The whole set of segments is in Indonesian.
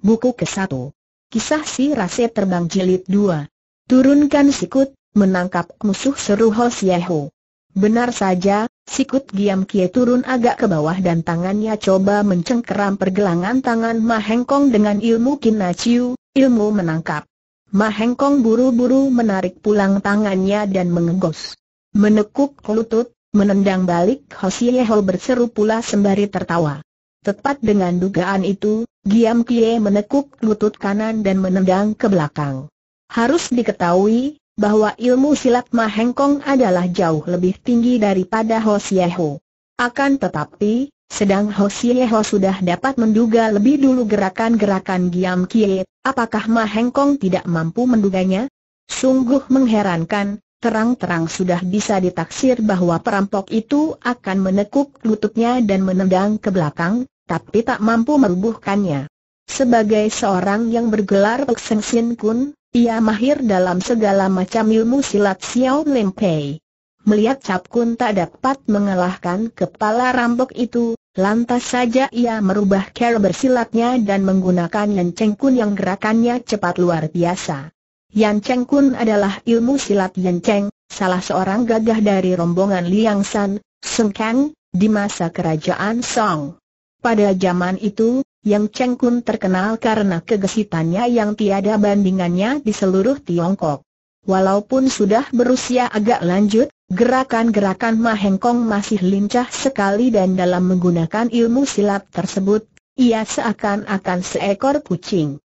Buku ke-1. Kisah si Rase Terbang Jilid 2. Turunkan sikut, menangkap musuh seru Ho Benar saja, sikut Giam Kie turun agak ke bawah dan tangannya coba mencengkeram pergelangan tangan Ma Hengkong dengan ilmu Kinaciu, ilmu menangkap. Ma Hengkong buru-buru menarik pulang tangannya dan mengegos. Menekuk lutut, menendang balik Ho berseru pula sembari tertawa. Tepat dengan dugaan itu, Giam Kie menekuk lutut kanan dan menendang ke belakang. Harus diketahui, bahwa ilmu silat mahengkong adalah jauh lebih tinggi daripada Ho Sieho. Akan tetapi, sedang Ho Sieho sudah dapat menduga lebih dulu gerakan-gerakan Giam Kie, apakah mahengkong tidak mampu menduganya? Sungguh mengherankan, terang-terang sudah bisa ditaksir bahwa perampok itu akan menekuk lututnya dan menendang ke belakang, tapi tak mampu merubuhkannya. Sebagai seorang yang bergelar Peksen Sin Kun, ia mahir dalam segala macam ilmu silat Xiao Lim Pei. Melihat Cap Kun tak dapat mengalahkan kepala rampok itu, lantas saja ia merubah cara bersilatnya dan menggunakan Cheng kun yang gerakannya cepat luar biasa. Yan Cheng Kun adalah ilmu silat Yan Cheng, salah seorang gagah dari rombongan Liang San, Sung Kang, di masa kerajaan Song. Pada zaman itu, Yan Cheng Kun terkenal karena kegesitannya yang tiada bandingannya di seluruh Tiongkok. Walaupun sudah berusia agak lanjut, gerakan-gerakan Ma Heng Kong masih lincah sekali dan dalam menggunakan ilmu silat tersebut, ia seakan-akan seekor kucing.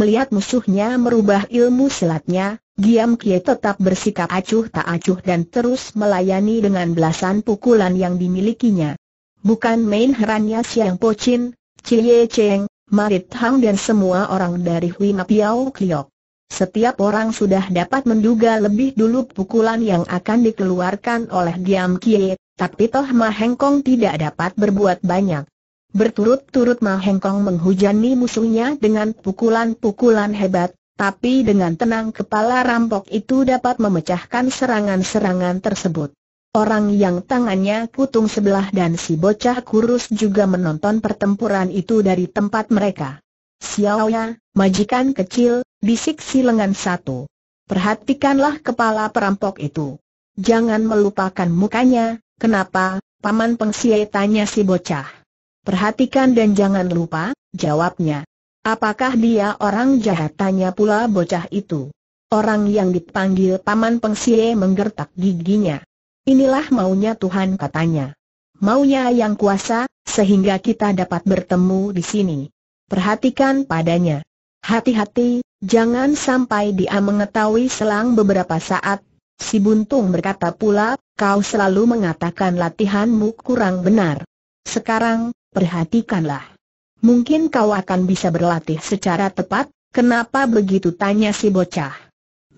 Melihat musuhnya merubah ilmu silatnya, Giam Kie tetap bersikap acuh tak acuh dan terus melayani dengan belasan pukulan yang dimilikinya. Bukan main herannya Siang Pochin, Cie Cheng, Marit Hang dan semua orang dari Hui Piao Kliok. Setiap orang sudah dapat menduga lebih dulu pukulan yang akan dikeluarkan oleh Giam Kie, tapi Toh Ma Hengkong tidak dapat berbuat banyak. Berturut-turut Mahengkong menghujani musuhnya dengan pukulan-pukulan hebat, tapi dengan tenang kepala rampok itu dapat memecahkan serangan-serangan tersebut. Orang yang tangannya kutung sebelah dan si bocah kurus juga menonton pertempuran itu dari tempat mereka. Xiaoya, majikan kecil, bisik si lengan satu. Perhatikanlah kepala perampok itu. Jangan melupakan mukanya, kenapa, Paman pengsiai tanya si bocah. Perhatikan dan jangan lupa, jawabnya. Apakah dia orang jahat? Tanya pula bocah itu. Orang yang dipanggil Paman Pengsie menggertak giginya. Inilah maunya Tuhan katanya. Maunya yang kuasa, sehingga kita dapat bertemu di sini. Perhatikan padanya. Hati-hati, jangan sampai dia mengetahui selang beberapa saat. Si Buntung berkata pula, kau selalu mengatakan latihanmu kurang benar. Sekarang, perhatikanlah. Mungkin kau akan bisa berlatih secara tepat, kenapa begitu tanya si bocah.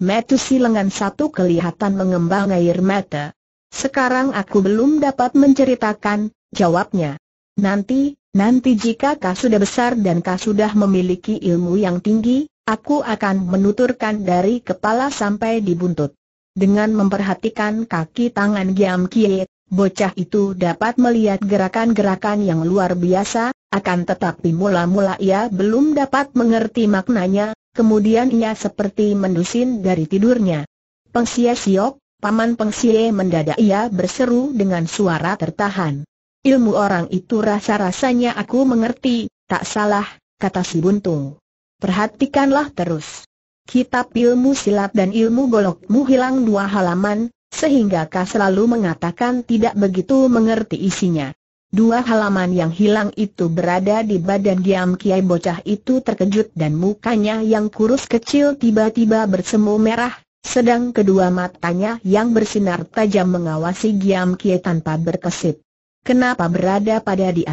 Metusi lengan satu kelihatan mengembang air mata. Sekarang aku belum dapat menceritakan, jawabnya. Nanti, nanti jika kau sudah besar dan kau sudah memiliki ilmu yang tinggi, aku akan menuturkan dari kepala sampai di buntut. Dengan memperhatikan kaki tangan Giam Kiet, Bocah itu dapat melihat gerakan-gerakan yang luar biasa, akan tetapi mula-mula ia belum dapat mengerti maknanya, kemudian ia seperti mendusin dari tidurnya. Pengsie siok, paman pengsie mendadak ia berseru dengan suara tertahan. Ilmu orang itu rasa-rasanya aku mengerti, tak salah, kata si buntung. Perhatikanlah terus. Kitab ilmu silat dan ilmu golokmu hilang dua halaman, sehingga Ka selalu mengatakan tidak begitu mengerti isinya. Dua halaman yang hilang itu berada di badan diam Kiai Bocah itu terkejut dan mukanya yang kurus kecil tiba-tiba bersemu merah, sedang kedua matanya yang bersinar tajam mengawasi Giam Kiai tanpa berkesip. Kenapa berada pada di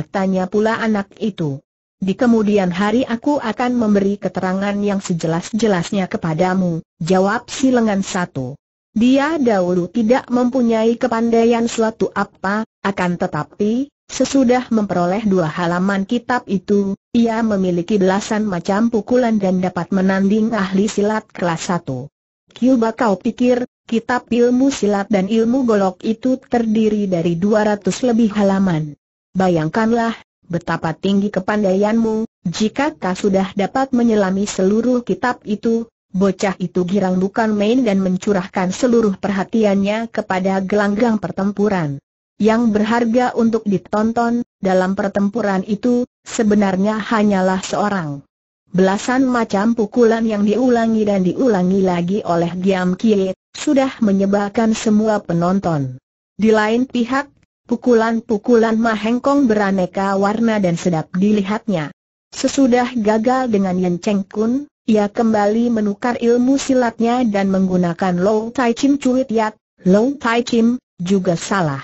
pula anak itu? Di kemudian hari aku akan memberi keterangan yang sejelas-jelasnya kepadamu, jawab si lengan satu. Dia dahulu tidak mempunyai kepandaian suatu apa, akan tetapi, sesudah memperoleh dua halaman kitab itu, ia memiliki belasan macam pukulan dan dapat menanding ahli silat kelas satu. Kyuba kau pikir, kitab ilmu silat dan ilmu golok itu terdiri dari 200 lebih halaman. Bayangkanlah, betapa tinggi kepandaianmu, jika kau sudah dapat menyelami seluruh kitab itu, Bocah itu girang bukan main dan mencurahkan seluruh perhatiannya kepada gelanggang pertempuran. Yang berharga untuk ditonton, dalam pertempuran itu, sebenarnya hanyalah seorang. Belasan macam pukulan yang diulangi dan diulangi lagi oleh Giam Kie, sudah menyebabkan semua penonton. Di lain pihak, pukulan-pukulan Mahengkong beraneka warna dan sedap dilihatnya. Sesudah gagal dengan Yen Cheng Kun, ia kembali menukar ilmu silatnya dan menggunakan Low Tai Chim Cuit Yat, Low Tai Chim, juga salah.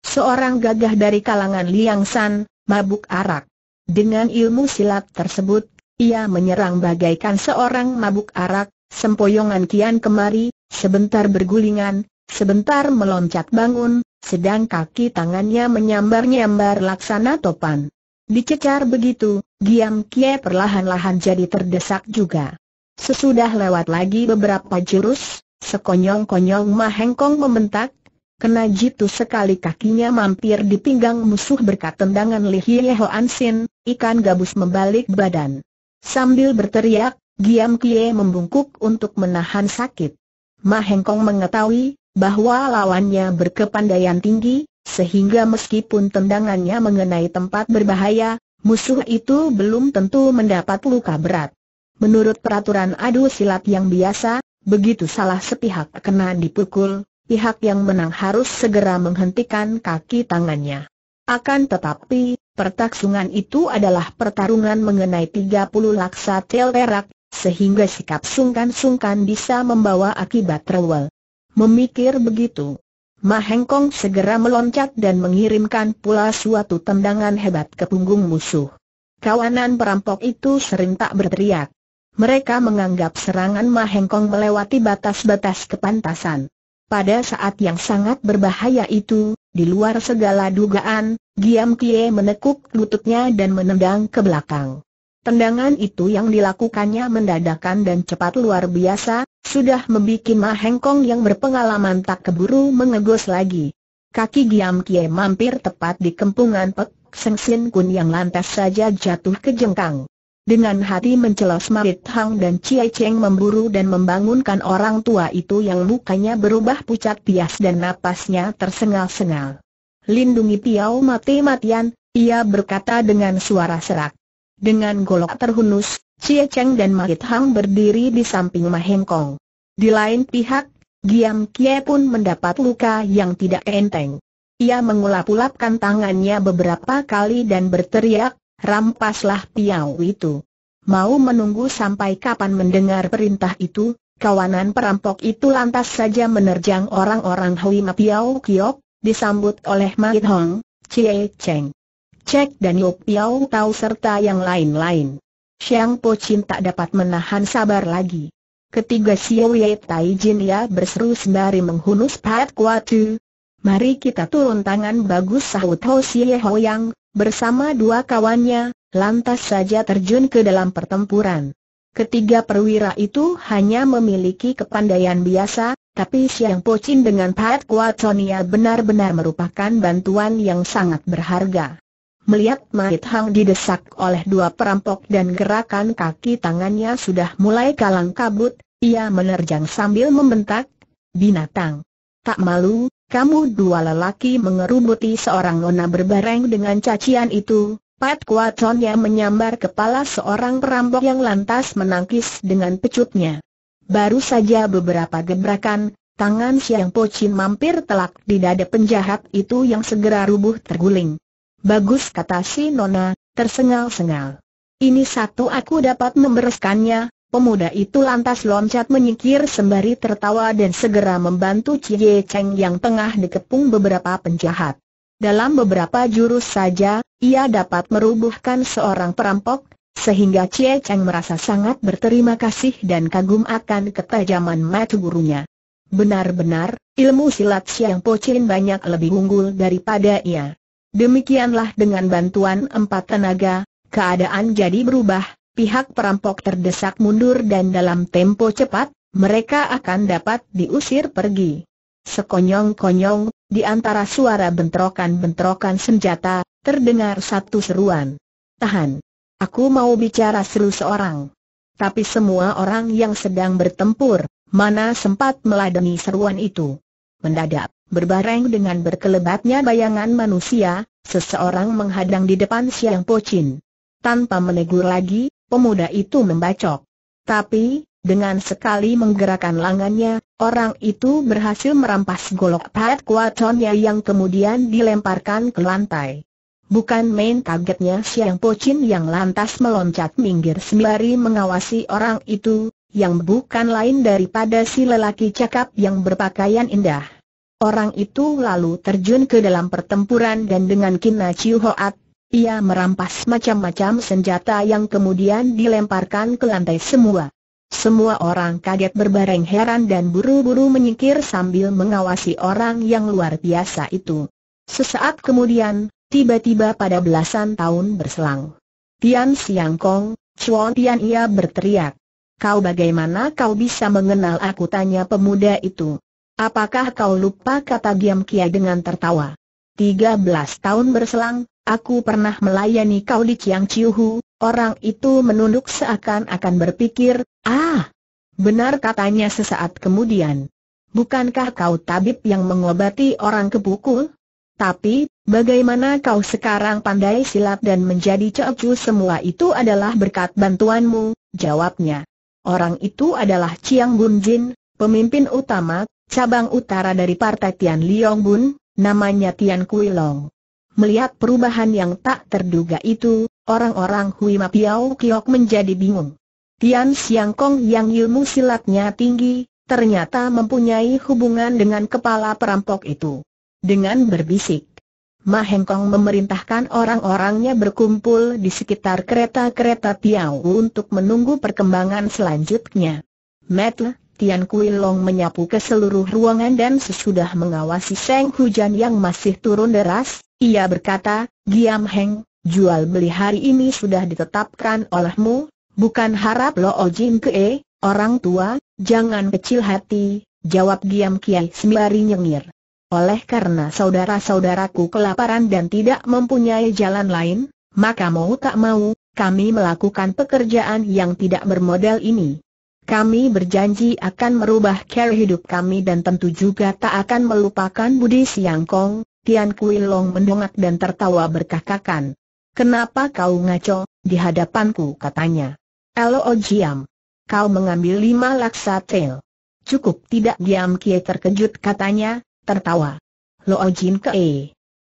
Seorang gagah dari kalangan Liang San, mabuk arak. Dengan ilmu silat tersebut, ia menyerang bagaikan seorang mabuk arak, sempoyongan kian kemari, sebentar bergulingan, sebentar meloncat bangun, sedang kaki tangannya menyambar-nyambar laksana topan. Dicecar begitu, Giam Kie perlahan-lahan jadi terdesak juga. Sesudah lewat lagi beberapa jurus, sekonyong-konyong Mahengkong membentak, kena jitu sekali kakinya mampir di pinggang musuh berkat tendangan Li An Sin, ikan gabus membalik badan. Sambil berteriak, Giam Kie membungkuk untuk menahan sakit. Mahengkong Kong mengetahui bahwa lawannya berkepandaian tinggi, sehingga meskipun tendangannya mengenai tempat berbahaya, musuh itu belum tentu mendapat luka berat. Menurut peraturan adu silat yang biasa, begitu salah sepihak kena dipukul, pihak yang menang harus segera menghentikan kaki tangannya. Akan tetapi, pertaksungan itu adalah pertarungan mengenai 30 laksa tel perak, sehingga sikap sungkan-sungkan bisa membawa akibat rewel. Memikir begitu, Ma Kong segera meloncat dan mengirimkan pula suatu tendangan hebat ke punggung musuh. Kawanan perampok itu sering tak berteriak. Mereka menganggap serangan Ma Kong melewati batas-batas kepantasan. Pada saat yang sangat berbahaya itu, di luar segala dugaan, Giam Kie menekuk lututnya dan menendang ke belakang. Tendangan itu yang dilakukannya mendadakan dan cepat luar biasa, sudah membuat Ma Hengkong yang berpengalaman tak keburu mengegos lagi. Kaki Giam Kie mampir tepat di kempungan Pek Seng Sin Kun yang lantas saja jatuh ke jengkang. Dengan hati mencelos Marit Hang dan Cie Cheng memburu dan membangunkan orang tua itu yang mukanya berubah pucat pias dan napasnya tersengal-sengal. Lindungi Piau mati-matian, ia berkata dengan suara serak. Dengan golok terhunus, Cie Cheng dan Marit Hang berdiri di samping Mahengkong. Di lain pihak, Giam Kie pun mendapat luka yang tidak enteng. Ia mengulap-ulapkan tangannya beberapa kali dan berteriak, rampaslah piau itu. Mau menunggu sampai kapan mendengar perintah itu, Kawanan perampok itu lantas saja menerjang orang-orang Hui Ma Piau Kiok, disambut oleh Ma It Hong, Chie Cheng. Chek dan Yop Piau Tau serta yang lain-lain. Xiang Po Chin tak dapat menahan sabar lagi. Ketiga Xiao Ye Tai Jin ya berseru sembari menghunus Pat Kuatu. Mari kita turun tangan bagus sahut Ho Xie Ho Yang, bersama dua kawannya, lantas saja terjun ke dalam pertempuran. Ketiga perwira itu hanya memiliki kepandaian biasa, tapi Siang Chin dengan Pat Kuatonia benar-benar merupakan bantuan yang sangat berharga. Melihat Mahit Hang didesak oleh dua perampok dan gerakan kaki tangannya sudah mulai kalang kabut, ia menerjang sambil membentak, binatang. Tak malu, kamu dua lelaki mengerubuti seorang nona berbareng dengan cacian itu, Pat Kuatonnya menyambar kepala seorang perampok yang lantas menangkis dengan pecutnya. Baru saja beberapa gebrakan, tangan Siang Pocin mampir telak di dada penjahat itu yang segera rubuh terguling. Bagus kata si Nona, tersengal-sengal. Ini satu aku dapat membereskannya, Pemuda itu lantas loncat menyikir sembari tertawa dan segera membantu Cie Cheng yang tengah dikepung beberapa penjahat. Dalam beberapa jurus saja, ia dapat merubuhkan seorang perampok, sehingga Cie Cheng merasa sangat berterima kasih dan kagum akan ketajaman mata gurunya. Benar-benar, ilmu silat Siang Chin banyak lebih unggul daripada ia. Demikianlah dengan bantuan empat tenaga, keadaan jadi berubah, pihak perampok terdesak mundur dan dalam tempo cepat, mereka akan dapat diusir pergi. Sekonyong-konyong, di antara suara bentrokan-bentrokan senjata, terdengar satu seruan. Tahan. Aku mau bicara seru seorang. Tapi semua orang yang sedang bertempur, mana sempat meladeni seruan itu. Mendadak, berbareng dengan berkelebatnya bayangan manusia, seseorang menghadang di depan Siang Pocin. Tanpa menegur lagi, pemuda itu membacok. Tapi, dengan sekali menggerakkan lengannya, orang itu berhasil merampas golok pahat kuatonnya yang kemudian dilemparkan ke lantai. Bukan main kagetnya Siang Pocin yang lantas meloncat minggir sembari mengawasi orang itu, yang bukan lain daripada si lelaki cakap yang berpakaian indah. Orang itu lalu terjun ke dalam pertempuran dan dengan Kina Chiu Hoat ia merampas macam-macam senjata yang kemudian dilemparkan ke lantai semua. Semua orang kaget berbareng heran dan buru-buru menyingkir sambil mengawasi orang yang luar biasa itu. Sesaat kemudian, tiba-tiba pada belasan tahun berselang. Tian Siang Kong, Chuan Tian ia berteriak. Kau bagaimana kau bisa mengenal aku tanya pemuda itu. Apakah kau lupa kata Giam Kia dengan tertawa. Tiga belas tahun berselang, Aku pernah melayani kau di Chiang Chiuhu, orang itu menunduk seakan-akan berpikir, ah, benar katanya sesaat kemudian. Bukankah kau tabib yang mengobati orang kepukul? Tapi, bagaimana kau sekarang pandai silat dan menjadi cecu semua itu adalah berkat bantuanmu, jawabnya. Orang itu adalah Chiang Bun Jin, pemimpin utama, cabang utara dari Partai Tian Liong Bun, namanya Tian Kui Long. Melihat perubahan yang tak terduga itu, orang-orang Hui Ma Piao Kiok menjadi bingung. Tian Siang Kong yang ilmu silatnya tinggi, ternyata mempunyai hubungan dengan kepala perampok itu. Dengan berbisik, Ma Heng Kong memerintahkan orang-orangnya berkumpul di sekitar kereta-kereta Piau untuk menunggu perkembangan selanjutnya. Metle, Tian Kui Long menyapu ke seluruh ruangan dan sesudah mengawasi seng hujan yang masih turun deras, ia berkata, Giam Heng, jual beli hari ini sudah ditetapkan olehmu, bukan harap Lo Ojin oh Kee, orang tua, jangan kecil hati, jawab Giam Kiai sembari nyengir. Oleh karena saudara-saudaraku kelaparan dan tidak mempunyai jalan lain, maka mau tak mau, kami melakukan pekerjaan yang tidak bermodal ini. Kami berjanji akan merubah cara hidup kami dan tentu juga tak akan melupakan Budi Siangkong, Tian Kui Long mendongak dan tertawa berkakakan. Kenapa kau ngaco, di hadapanku katanya. Elo ojiam. Kau mengambil lima laksa tel. Cukup tidak diam Kie terkejut katanya, tertawa. Lo Jin Kee. Eh,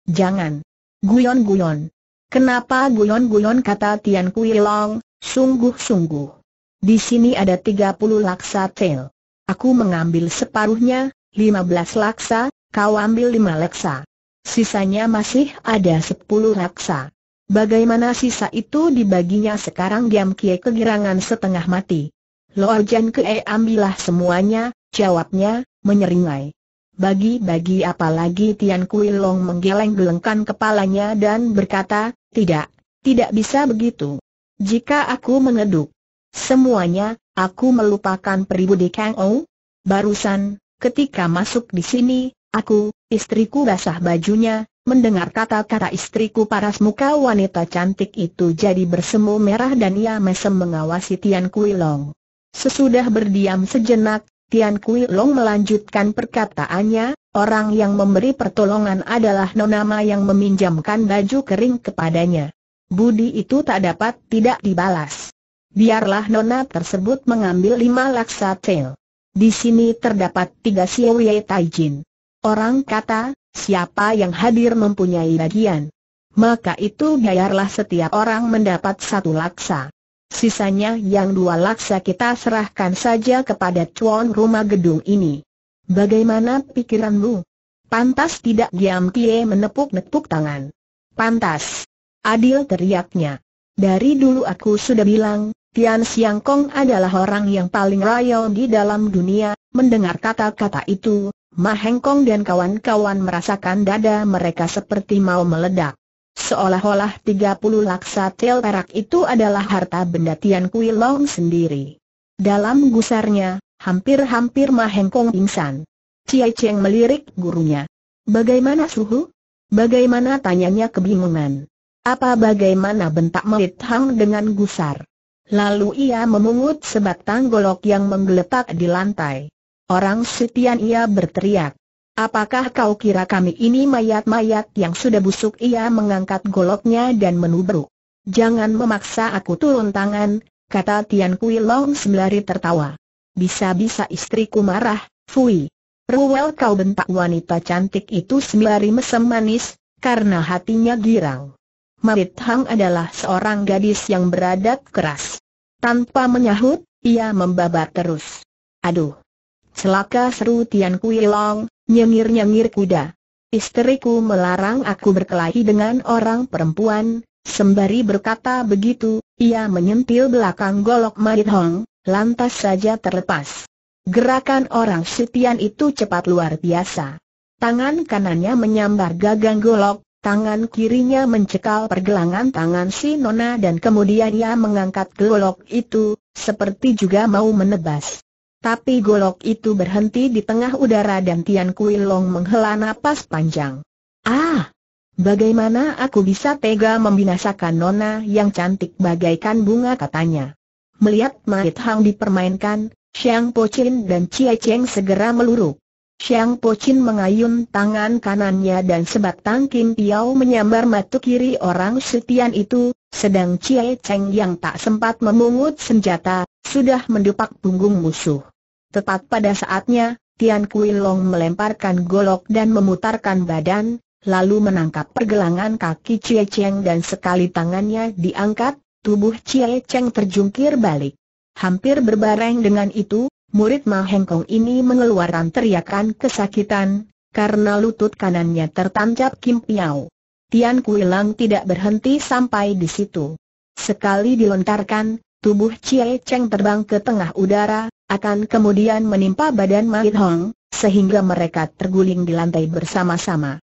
jangan. Guyon-guyon. Kenapa guyon-guyon kata Tian Kui Long, sungguh-sungguh. Di sini ada tiga puluh laksa tel. Aku mengambil separuhnya, lima belas laksa, kau ambil lima laksa. Sisanya masih ada sepuluh raksa. Bagaimana sisa itu dibaginya sekarang Giam Kie kegirangan setengah mati. Loa Jan Kie ambillah semuanya, jawabnya, menyeringai. Bagi-bagi apalagi Tian Kui Long menggeleng-gelengkan kepalanya dan berkata, tidak, tidak bisa begitu. Jika aku mengeduk semuanya, aku melupakan peribudi Kang Ou. Barusan, ketika masuk di sini, Aku, istriku basah bajunya, mendengar kata-kata istriku paras muka wanita cantik itu jadi bersemu merah dan ia mesem mengawasi Tian Kui Long. Sesudah berdiam sejenak, Tian Kui Long melanjutkan perkataannya, orang yang memberi pertolongan adalah Nonama yang meminjamkan baju kering kepadanya. Budi itu tak dapat tidak dibalas. Biarlah Nona tersebut mengambil lima laksa tel. Di sini terdapat tiga siowie taijin. Orang kata, siapa yang hadir mempunyai bagian. Maka itu biarlah setiap orang mendapat satu laksa. Sisanya yang dua laksa kita serahkan saja kepada cuan rumah gedung ini. Bagaimana pikiranmu? Pantas tidak diam Kie menepuk-nepuk tangan. Pantas. Adil teriaknya. Dari dulu aku sudah bilang, Tian Siang Kong adalah orang yang paling royal di dalam dunia, mendengar kata-kata itu, Ma Hengkong dan kawan-kawan merasakan dada mereka seperti mau meledak. Seolah-olah 30 laksa tel perak itu adalah harta benda Tian Kui Long sendiri. Dalam gusarnya, hampir-hampir Ma Hengkong pingsan. Ciai Cheng melirik gurunya. Bagaimana suhu? Bagaimana tanyanya kebingungan. Apa bagaimana bentak Melit Hang dengan gusar? Lalu ia memungut sebatang golok yang menggeletak di lantai. Orang Sitian ia berteriak. Apakah kau kira kami ini mayat-mayat yang sudah busuk? Ia mengangkat goloknya dan menubruk. Jangan memaksa aku turun tangan, kata Tian Kui Long sembari tertawa. Bisa-bisa istriku marah, fui. Ruwel kau bentak wanita cantik itu sembari mesem manis, karena hatinya girang. Marit Hang adalah seorang gadis yang beradat keras. Tanpa menyahut, ia membabat terus. Aduh, Celaka seru Tian Kui Long, nyengir-nyengir kuda. Istriku melarang aku berkelahi dengan orang perempuan, sembari berkata begitu, ia menyentil belakang golok Marit Hong, lantas saja terlepas. Gerakan orang Sitian itu cepat luar biasa. Tangan kanannya menyambar gagang golok, tangan kirinya mencekal pergelangan tangan si Nona dan kemudian ia mengangkat golok itu, seperti juga mau menebas. Tapi golok itu berhenti di tengah udara dan Tian Kui Long menghela napas panjang. Ah! Bagaimana aku bisa tega membinasakan nona yang cantik bagaikan bunga katanya. Melihat Mahit Hang dipermainkan, Xiang Po Chin dan Chia Cheng segera meluruk. Xiang Pochin mengayun tangan kanannya dan sebatang Kim Piao menyambar matu kiri orang setian itu, sedang Chie Cheng yang tak sempat memungut senjata, sudah mendupak punggung musuh. Tepat pada saatnya, Tian Kui Long melemparkan golok dan memutarkan badan, lalu menangkap pergelangan kaki Chie Cheng dan sekali tangannya diangkat, tubuh Chie Cheng terjungkir balik. Hampir berbareng dengan itu, murid Mahengkong ini mengeluarkan teriakan kesakitan, karena lutut kanannya tertancap Kim Piao. Tian Kuilang tidak berhenti sampai di situ. Sekali dilontarkan, tubuh Chie Cheng terbang ke tengah udara, akan kemudian menimpa badan Mahit Hong, sehingga mereka terguling di lantai bersama-sama.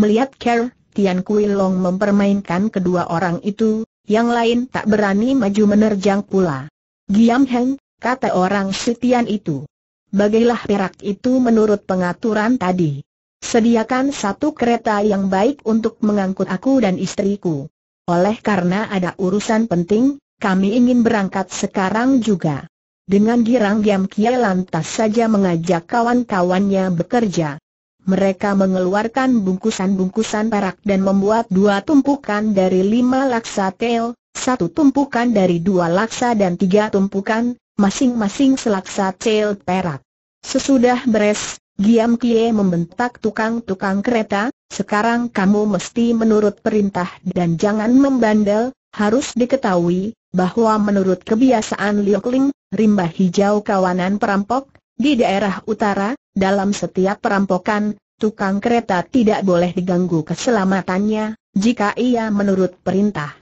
Melihat Kerr, Tian Kui Long mempermainkan kedua orang itu, yang lain tak berani maju menerjang pula. Giam Heng, kata orang Sutian itu. Bagailah perak itu menurut pengaturan tadi. Sediakan satu kereta yang baik untuk mengangkut aku dan istriku. Oleh karena ada urusan penting, kami ingin berangkat sekarang juga. Dengan girang Giam Kie lantas saja mengajak kawan-kawannya bekerja. Mereka mengeluarkan bungkusan-bungkusan perak dan membuat dua tumpukan dari lima laksa tel, satu tumpukan dari dua laksa dan tiga tumpukan, masing-masing selaksa cel perak. Sesudah beres, Giam Kie membentak tukang-tukang kereta, sekarang kamu mesti menurut perintah dan jangan membandel, harus diketahui, bahwa menurut kebiasaan Liokling, rimba hijau kawanan perampok, di daerah utara, dalam setiap perampokan, tukang kereta tidak boleh diganggu keselamatannya, jika ia menurut perintah.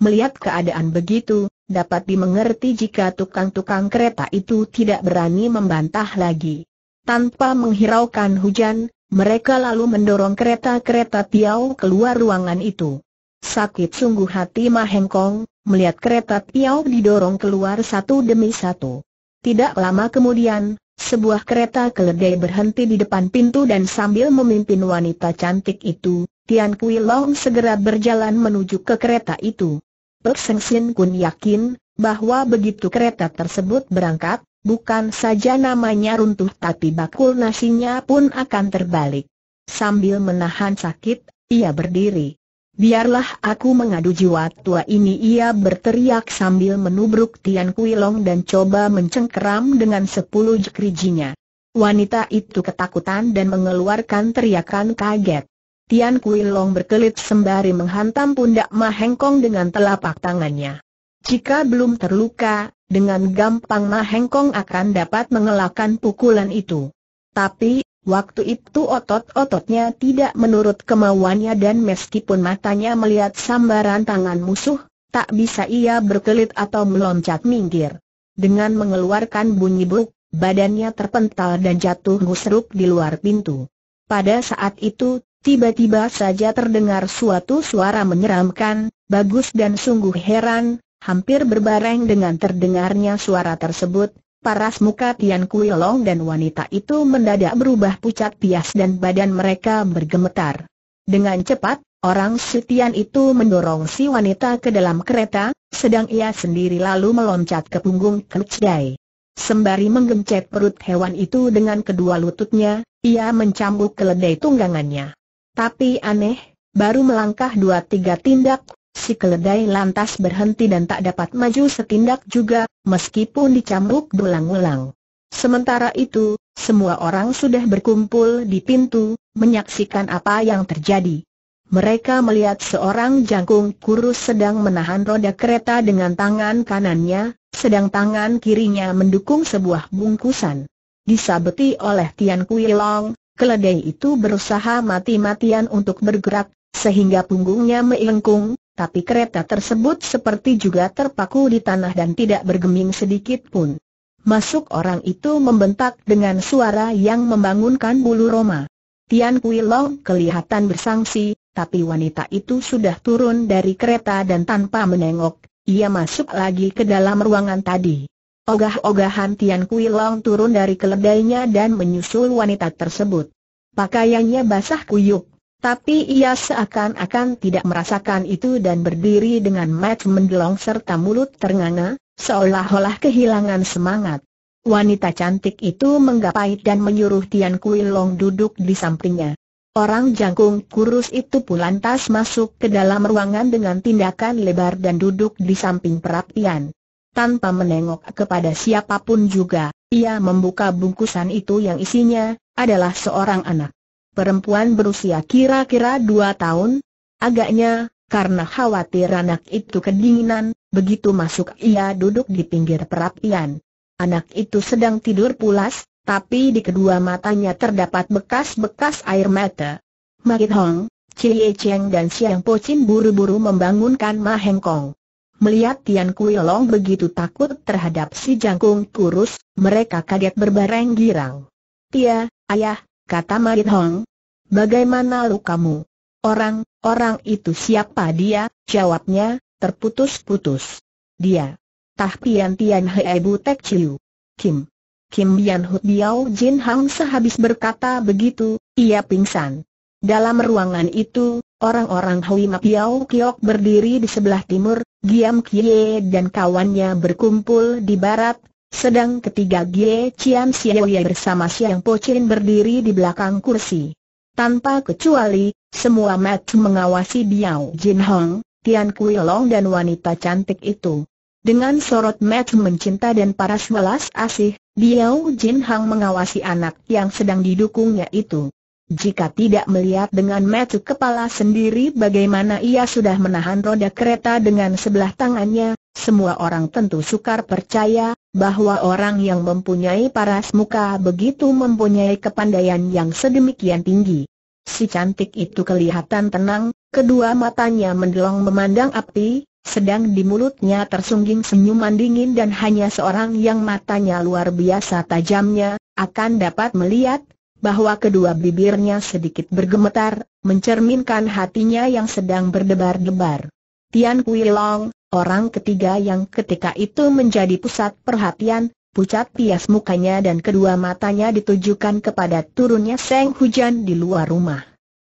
Melihat keadaan begitu, dapat dimengerti jika tukang-tukang kereta itu tidak berani membantah lagi. Tanpa menghiraukan hujan, mereka lalu mendorong kereta-kereta Piau keluar ruangan itu. Sakit sungguh hati Mahengkong, melihat kereta Piau didorong keluar satu demi satu. Tidak lama kemudian, sebuah kereta keledai berhenti di depan pintu dan sambil memimpin wanita cantik itu, Tian Kui Long segera berjalan menuju ke kereta itu. Pek Seng Kun yakin, bahwa begitu kereta tersebut berangkat, bukan saja namanya runtuh tapi bakul nasinya pun akan terbalik. Sambil menahan sakit, ia berdiri. Biarlah aku mengadu jiwa tua ini ia berteriak sambil menubruk Tian Kui Long dan coba mencengkeram dengan sepuluh jekrijinya. Wanita itu ketakutan dan mengeluarkan teriakan kaget. Tian Kui Long berkelit sembari menghantam pundak Ma Kong dengan telapak tangannya. Jika belum terluka, dengan gampang Ma Kong akan dapat mengelakkan pukulan itu. Tapi, waktu itu otot-ototnya tidak menurut kemauannya dan meskipun matanya melihat sambaran tangan musuh, tak bisa ia berkelit atau meloncat minggir. Dengan mengeluarkan bunyi buk, badannya terpental dan jatuh ngusruk di luar pintu. Pada saat itu, Tiba-tiba saja terdengar suatu suara menyeramkan, bagus dan sungguh heran, hampir berbareng dengan terdengarnya suara tersebut, paras muka Tian Kui Long dan wanita itu mendadak berubah pucat pias dan badan mereka bergemetar. Dengan cepat, orang Sutian itu mendorong si wanita ke dalam kereta, sedang ia sendiri lalu meloncat ke punggung Dai. Sembari menggencet perut hewan itu dengan kedua lututnya, ia mencambuk keledai tunggangannya. Tapi aneh, baru melangkah dua tiga tindak, si keledai lantas berhenti dan tak dapat maju setindak juga, meskipun dicambuk berulang-ulang. Sementara itu, semua orang sudah berkumpul di pintu, menyaksikan apa yang terjadi. Mereka melihat seorang jangkung kurus sedang menahan roda kereta dengan tangan kanannya, sedang tangan kirinya mendukung sebuah bungkusan. Disabeti oleh Tian Kui Long, Keledai itu berusaha mati-matian untuk bergerak, sehingga punggungnya melengkung, tapi kereta tersebut seperti juga terpaku di tanah dan tidak bergeming sedikit pun. Masuk orang itu membentak dengan suara yang membangunkan bulu Roma. Tian Kui Long kelihatan bersangsi, tapi wanita itu sudah turun dari kereta dan tanpa menengok, ia masuk lagi ke dalam ruangan tadi. Ogah-ogahan Tian Kui Long turun dari keledainya dan menyusul wanita tersebut. Pakaiannya basah kuyuk, tapi ia seakan-akan tidak merasakan itu dan berdiri dengan mat mendelong serta mulut ternganga, seolah-olah kehilangan semangat. Wanita cantik itu menggapai dan menyuruh Tian Kui Long duduk di sampingnya. Orang jangkung kurus itu pun lantas masuk ke dalam ruangan dengan tindakan lebar dan duduk di samping perapian tanpa menengok kepada siapapun juga, ia membuka bungkusan itu yang isinya adalah seorang anak. Perempuan berusia kira-kira dua tahun, agaknya, karena khawatir anak itu kedinginan, begitu masuk ia duduk di pinggir perapian. Anak itu sedang tidur pulas, tapi di kedua matanya terdapat bekas-bekas air mata. Makit Hong, Cie Cheng dan Siang Chin buru-buru membangunkan Ma Heng Kong. Melihat Tian Kui Long begitu takut terhadap si jangkung kurus, mereka kaget berbareng girang. Tia, ayah, kata Marit Hong. Bagaimana lu kamu? Orang, orang itu siapa dia? Jawabnya, terputus-putus. Dia. Tah Pian Tian Hei Tek Chiu. Kim. Kim Bian Hu Biao Jin Hang sehabis berkata begitu, ia pingsan. Dalam ruangan itu, orang-orang Hui Ma Piao Kiok berdiri di sebelah timur, Giam Kie dan kawannya berkumpul di barat, sedang ketiga Gie Chiam Siaoye bersama Siang Pochin berdiri di belakang kursi. Tanpa kecuali, semua mat mengawasi Biao Jin Hong, Tian Kui Long dan wanita cantik itu. Dengan sorot mat mencinta dan paras welas asih, Biao Jin Hong mengawasi anak yang sedang didukungnya itu. Jika tidak melihat dengan metu kepala sendiri bagaimana ia sudah menahan roda kereta dengan sebelah tangannya, semua orang tentu sukar percaya bahwa orang yang mempunyai paras muka begitu mempunyai kepandaian yang sedemikian tinggi. Si cantik itu kelihatan tenang, kedua matanya mendelong memandang api, sedang di mulutnya tersungging senyuman dingin dan hanya seorang yang matanya luar biasa tajamnya, akan dapat melihat bahwa kedua bibirnya sedikit bergemetar, mencerminkan hatinya yang sedang berdebar-debar. Tian Kui Long, orang ketiga yang ketika itu menjadi pusat perhatian, pucat pias mukanya dan kedua matanya ditujukan kepada turunnya seng hujan di luar rumah.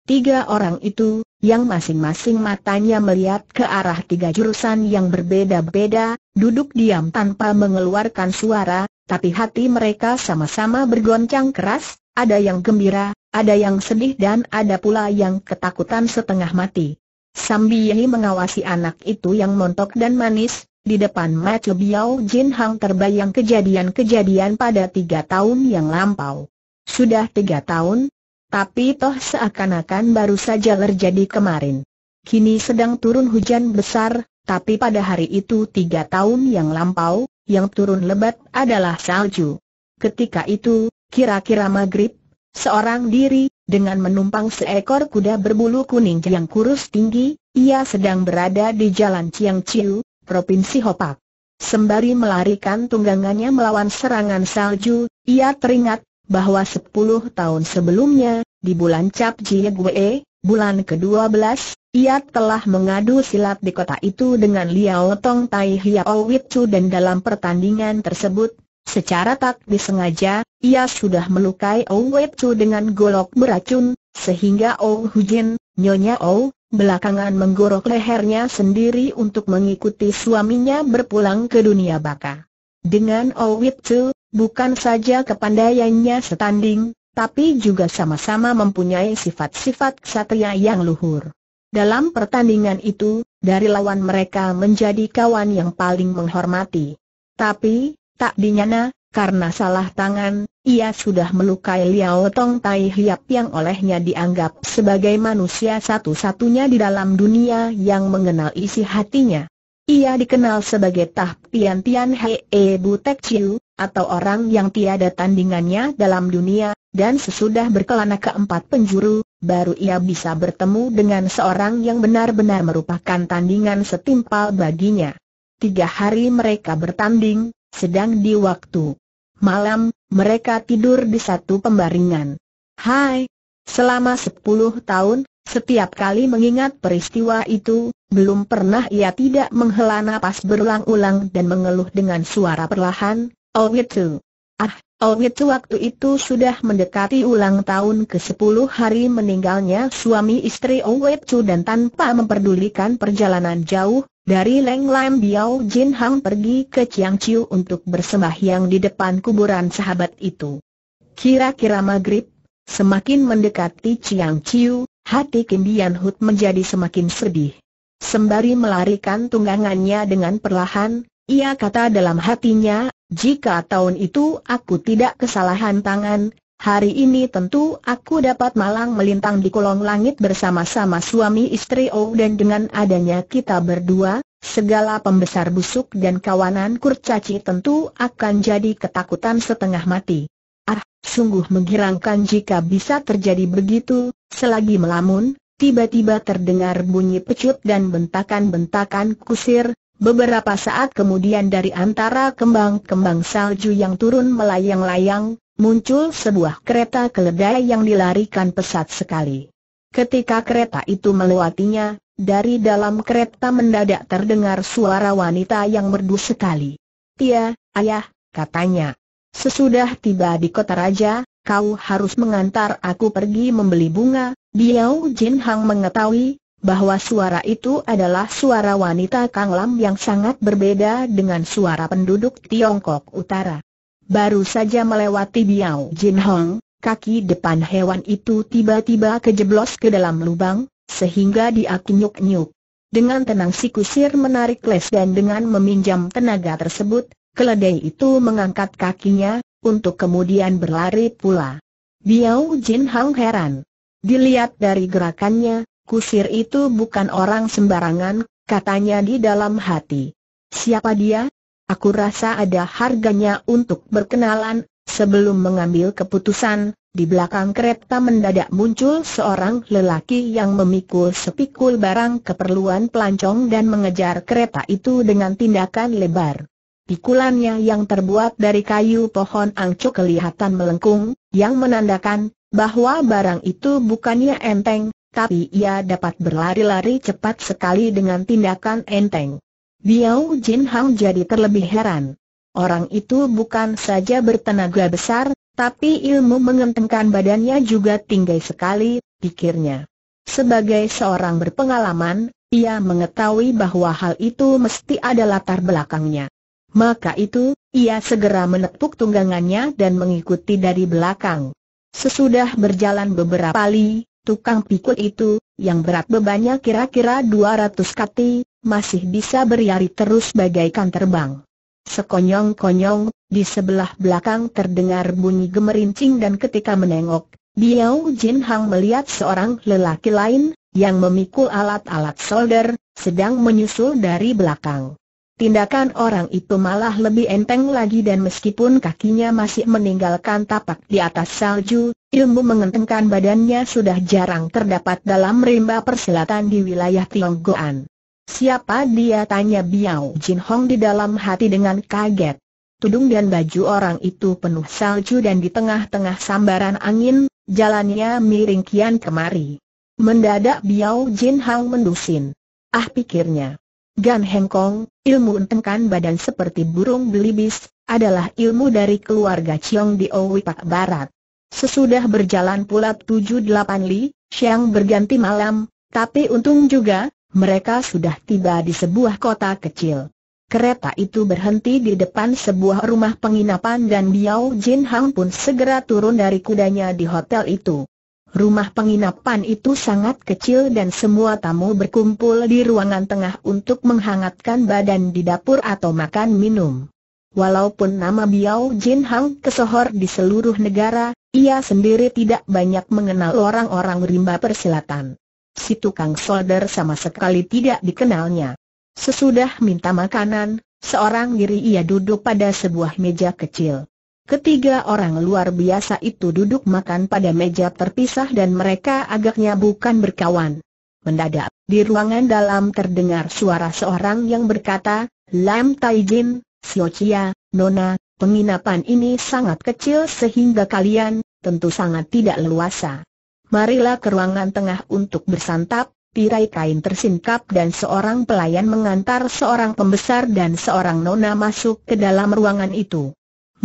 Tiga orang itu, yang masing-masing matanya melihat ke arah tiga jurusan yang berbeda-beda, duduk diam tanpa mengeluarkan suara, tapi hati mereka sama-sama bergoncang keras, ada yang gembira, ada yang sedih dan ada pula yang ketakutan setengah mati. Sambil mengawasi anak itu yang montok dan manis, di depan mata Biao Jin Hang terbayang kejadian-kejadian pada tiga tahun yang lampau. Sudah tiga tahun, tapi toh seakan-akan baru saja terjadi kemarin. Kini sedang turun hujan besar, tapi pada hari itu tiga tahun yang lampau, yang turun lebat adalah salju. Ketika itu, kira-kira maghrib, seorang diri, dengan menumpang seekor kuda berbulu kuning yang kurus tinggi, ia sedang berada di jalan Chiang Chiu, Provinsi Hopak. Sembari melarikan tunggangannya melawan serangan salju, ia teringat bahwa 10 tahun sebelumnya, di bulan Cap Jie Gwe, bulan ke-12, ia telah mengadu silat di kota itu dengan Liao Tong Tai Hiao Wit dan dalam pertandingan tersebut, Secara tak disengaja, ia sudah melukai Ou Wei Chu dengan golok beracun, sehingga Ou Jin, nyonya Ou, belakangan menggorok lehernya sendiri untuk mengikuti suaminya berpulang ke dunia baka. Dengan Ou Wei Chu, bukan saja kepandaiannya setanding, tapi juga sama-sama mempunyai sifat-sifat kesatria yang luhur. Dalam pertandingan itu, dari lawan mereka menjadi kawan yang paling menghormati. Tapi, Tak dinyana, karena salah tangan, ia sudah melukai Liao Tong Tai Hiap yang olehnya dianggap sebagai manusia satu-satunya di dalam dunia yang mengenal isi hatinya. Ia dikenal sebagai Tah Pian Tian Hei e Butek Chiu, atau orang yang tiada tandingannya dalam dunia, dan sesudah berkelana ke empat penjuru, baru ia bisa bertemu dengan seorang yang benar-benar merupakan tandingan setimpal baginya. Tiga hari mereka bertanding, sedang di waktu malam, mereka tidur di satu pembaringan. Hai, selama sepuluh tahun, setiap kali mengingat peristiwa itu, belum pernah ia tidak menghela napas berulang-ulang dan mengeluh dengan suara perlahan, Oh itu. Ah, Oh itu waktu itu sudah mendekati ulang tahun ke sepuluh hari meninggalnya suami istri Oh itu dan tanpa memperdulikan perjalanan jauh, dari Leng Lam Biao Jin Hang pergi ke Chiang Chiu untuk bersembahyang di depan kuburan sahabat itu. Kira-kira maghrib, semakin mendekati Chiang Chiu, hati Kim Bian Hut menjadi semakin sedih. Sembari melarikan tunggangannya dengan perlahan, ia kata dalam hatinya, jika tahun itu aku tidak kesalahan tangan, Hari ini tentu aku dapat malang melintang di kolong langit bersama-sama suami istri Oh dan dengan adanya kita berdua, segala pembesar busuk dan kawanan kurcaci tentu akan jadi ketakutan setengah mati. Ah, sungguh menghirangkan jika bisa terjadi begitu, selagi melamun, tiba-tiba terdengar bunyi pecut dan bentakan-bentakan kusir, beberapa saat kemudian dari antara kembang-kembang salju yang turun melayang-layang, muncul sebuah kereta keledai yang dilarikan pesat sekali. Ketika kereta itu melewatinya, dari dalam kereta mendadak terdengar suara wanita yang merdu sekali. Tia, ayah, katanya. Sesudah tiba di kota raja, kau harus mengantar aku pergi membeli bunga. Biao Jin Hang mengetahui bahwa suara itu adalah suara wanita Kang Lam yang sangat berbeda dengan suara penduduk Tiongkok Utara. Baru saja melewati Biao Jin Hong, kaki depan hewan itu tiba-tiba kejeblos ke dalam lubang, sehingga dia kinyuk-nyuk. Dengan tenang si kusir menarik les dan dengan meminjam tenaga tersebut, keledai itu mengangkat kakinya, untuk kemudian berlari pula. Biao Jin Hong heran. Dilihat dari gerakannya, kusir itu bukan orang sembarangan, katanya di dalam hati. Siapa dia? Aku rasa ada harganya untuk berkenalan, sebelum mengambil keputusan, di belakang kereta mendadak muncul seorang lelaki yang memikul sepikul barang keperluan pelancong dan mengejar kereta itu dengan tindakan lebar. Pikulannya yang terbuat dari kayu pohon angcu kelihatan melengkung, yang menandakan bahwa barang itu bukannya enteng, tapi ia dapat berlari-lari cepat sekali dengan tindakan enteng. Biao Jin Hang jadi terlebih heran. Orang itu bukan saja bertenaga besar, tapi ilmu mengentengkan badannya juga tinggi sekali, pikirnya. Sebagai seorang berpengalaman, ia mengetahui bahwa hal itu mesti ada latar belakangnya. Maka itu, ia segera menepuk tunggangannya dan mengikuti dari belakang. Sesudah berjalan beberapa kali, tukang pikul itu, yang berat bebannya kira-kira 200 kati, masih bisa berlari terus bagaikan terbang. Sekonyong-konyong, di sebelah belakang terdengar bunyi gemerincing dan ketika menengok, Biao Jin Hang melihat seorang lelaki lain, yang memikul alat-alat solder, sedang menyusul dari belakang. Tindakan orang itu malah lebih enteng lagi dan meskipun kakinya masih meninggalkan tapak di atas salju, ilmu mengentengkan badannya sudah jarang terdapat dalam rimba persilatan di wilayah Tionggoan. Siapa dia tanya Biao Jin Hong di dalam hati dengan kaget. Tudung dan baju orang itu penuh salju dan di tengah-tengah sambaran angin, jalannya miring kian kemari. Mendadak Biao Jin Hong mendusin. Ah pikirnya. Gan Heng Kong, ilmu entengkan badan seperti burung belibis, adalah ilmu dari keluarga Chiong di Owi Pak Barat. Sesudah berjalan pula 7-8 li, Siang berganti malam, tapi untung juga, mereka sudah tiba di sebuah kota kecil. Kereta itu berhenti di depan sebuah rumah penginapan dan Biao Jin Hang pun segera turun dari kudanya di hotel itu. Rumah penginapan itu sangat kecil dan semua tamu berkumpul di ruangan tengah untuk menghangatkan badan di dapur atau makan minum. Walaupun nama Biao Jin Hang kesohor di seluruh negara, ia sendiri tidak banyak mengenal orang-orang rimba persilatan si tukang solder sama sekali tidak dikenalnya. Sesudah minta makanan, seorang diri ia duduk pada sebuah meja kecil. Ketiga orang luar biasa itu duduk makan pada meja terpisah dan mereka agaknya bukan berkawan. Mendadak, di ruangan dalam terdengar suara seorang yang berkata, Lam Taijin, Chia, Nona, penginapan ini sangat kecil sehingga kalian, tentu sangat tidak leluasa. Marilah ke ruangan tengah untuk bersantap, tirai kain tersingkap dan seorang pelayan mengantar seorang pembesar dan seorang nona masuk ke dalam ruangan itu.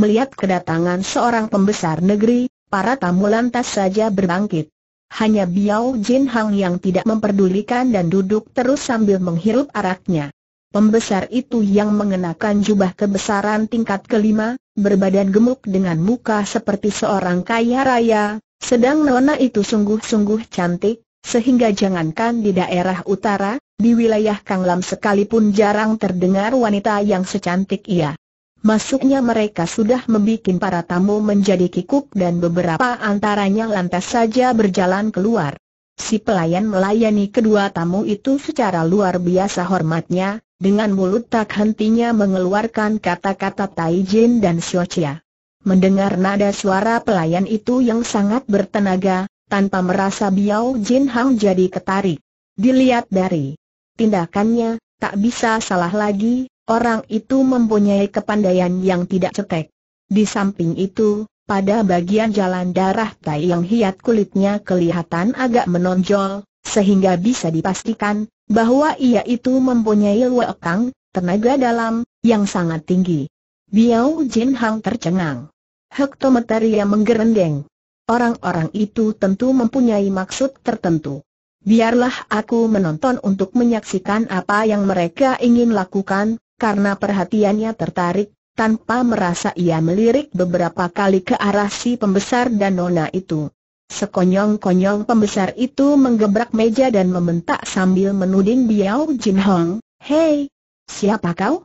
Melihat kedatangan seorang pembesar negeri, para tamu lantas saja berbangkit. Hanya Biao Jin Hang yang tidak memperdulikan dan duduk terus sambil menghirup araknya. Pembesar itu yang mengenakan jubah kebesaran tingkat kelima, berbadan gemuk dengan muka seperti seorang kaya raya, sedang Nona itu sungguh-sungguh cantik, sehingga jangankan di daerah utara, di wilayah Kanglam sekalipun jarang terdengar wanita yang secantik ia. Masuknya mereka sudah membuat para tamu menjadi kikuk dan beberapa antaranya lantas saja berjalan keluar. Si pelayan melayani kedua tamu itu secara luar biasa hormatnya, dengan mulut tak hentinya mengeluarkan kata-kata Taijin dan Chia. Mendengar nada suara pelayan itu yang sangat bertenaga, tanpa merasa Biao Jin Hang jadi ketarik. Dilihat dari tindakannya, tak bisa salah lagi, orang itu mempunyai kepandaian yang tidak cetek. Di samping itu, pada bagian jalan darah Tai yang hiat kulitnya kelihatan agak menonjol, sehingga bisa dipastikan bahwa ia itu mempunyai luakang, tenaga dalam, yang sangat tinggi. Biao Jin Hang tercengang hektometer yang menggerendeng. Orang-orang itu tentu mempunyai maksud tertentu. Biarlah aku menonton untuk menyaksikan apa yang mereka ingin lakukan, karena perhatiannya tertarik, tanpa merasa ia melirik beberapa kali ke arah si pembesar dan nona itu. Sekonyong-konyong pembesar itu menggebrak meja dan membentak sambil menuding Biao Jin Hong, Hei, siapa kau?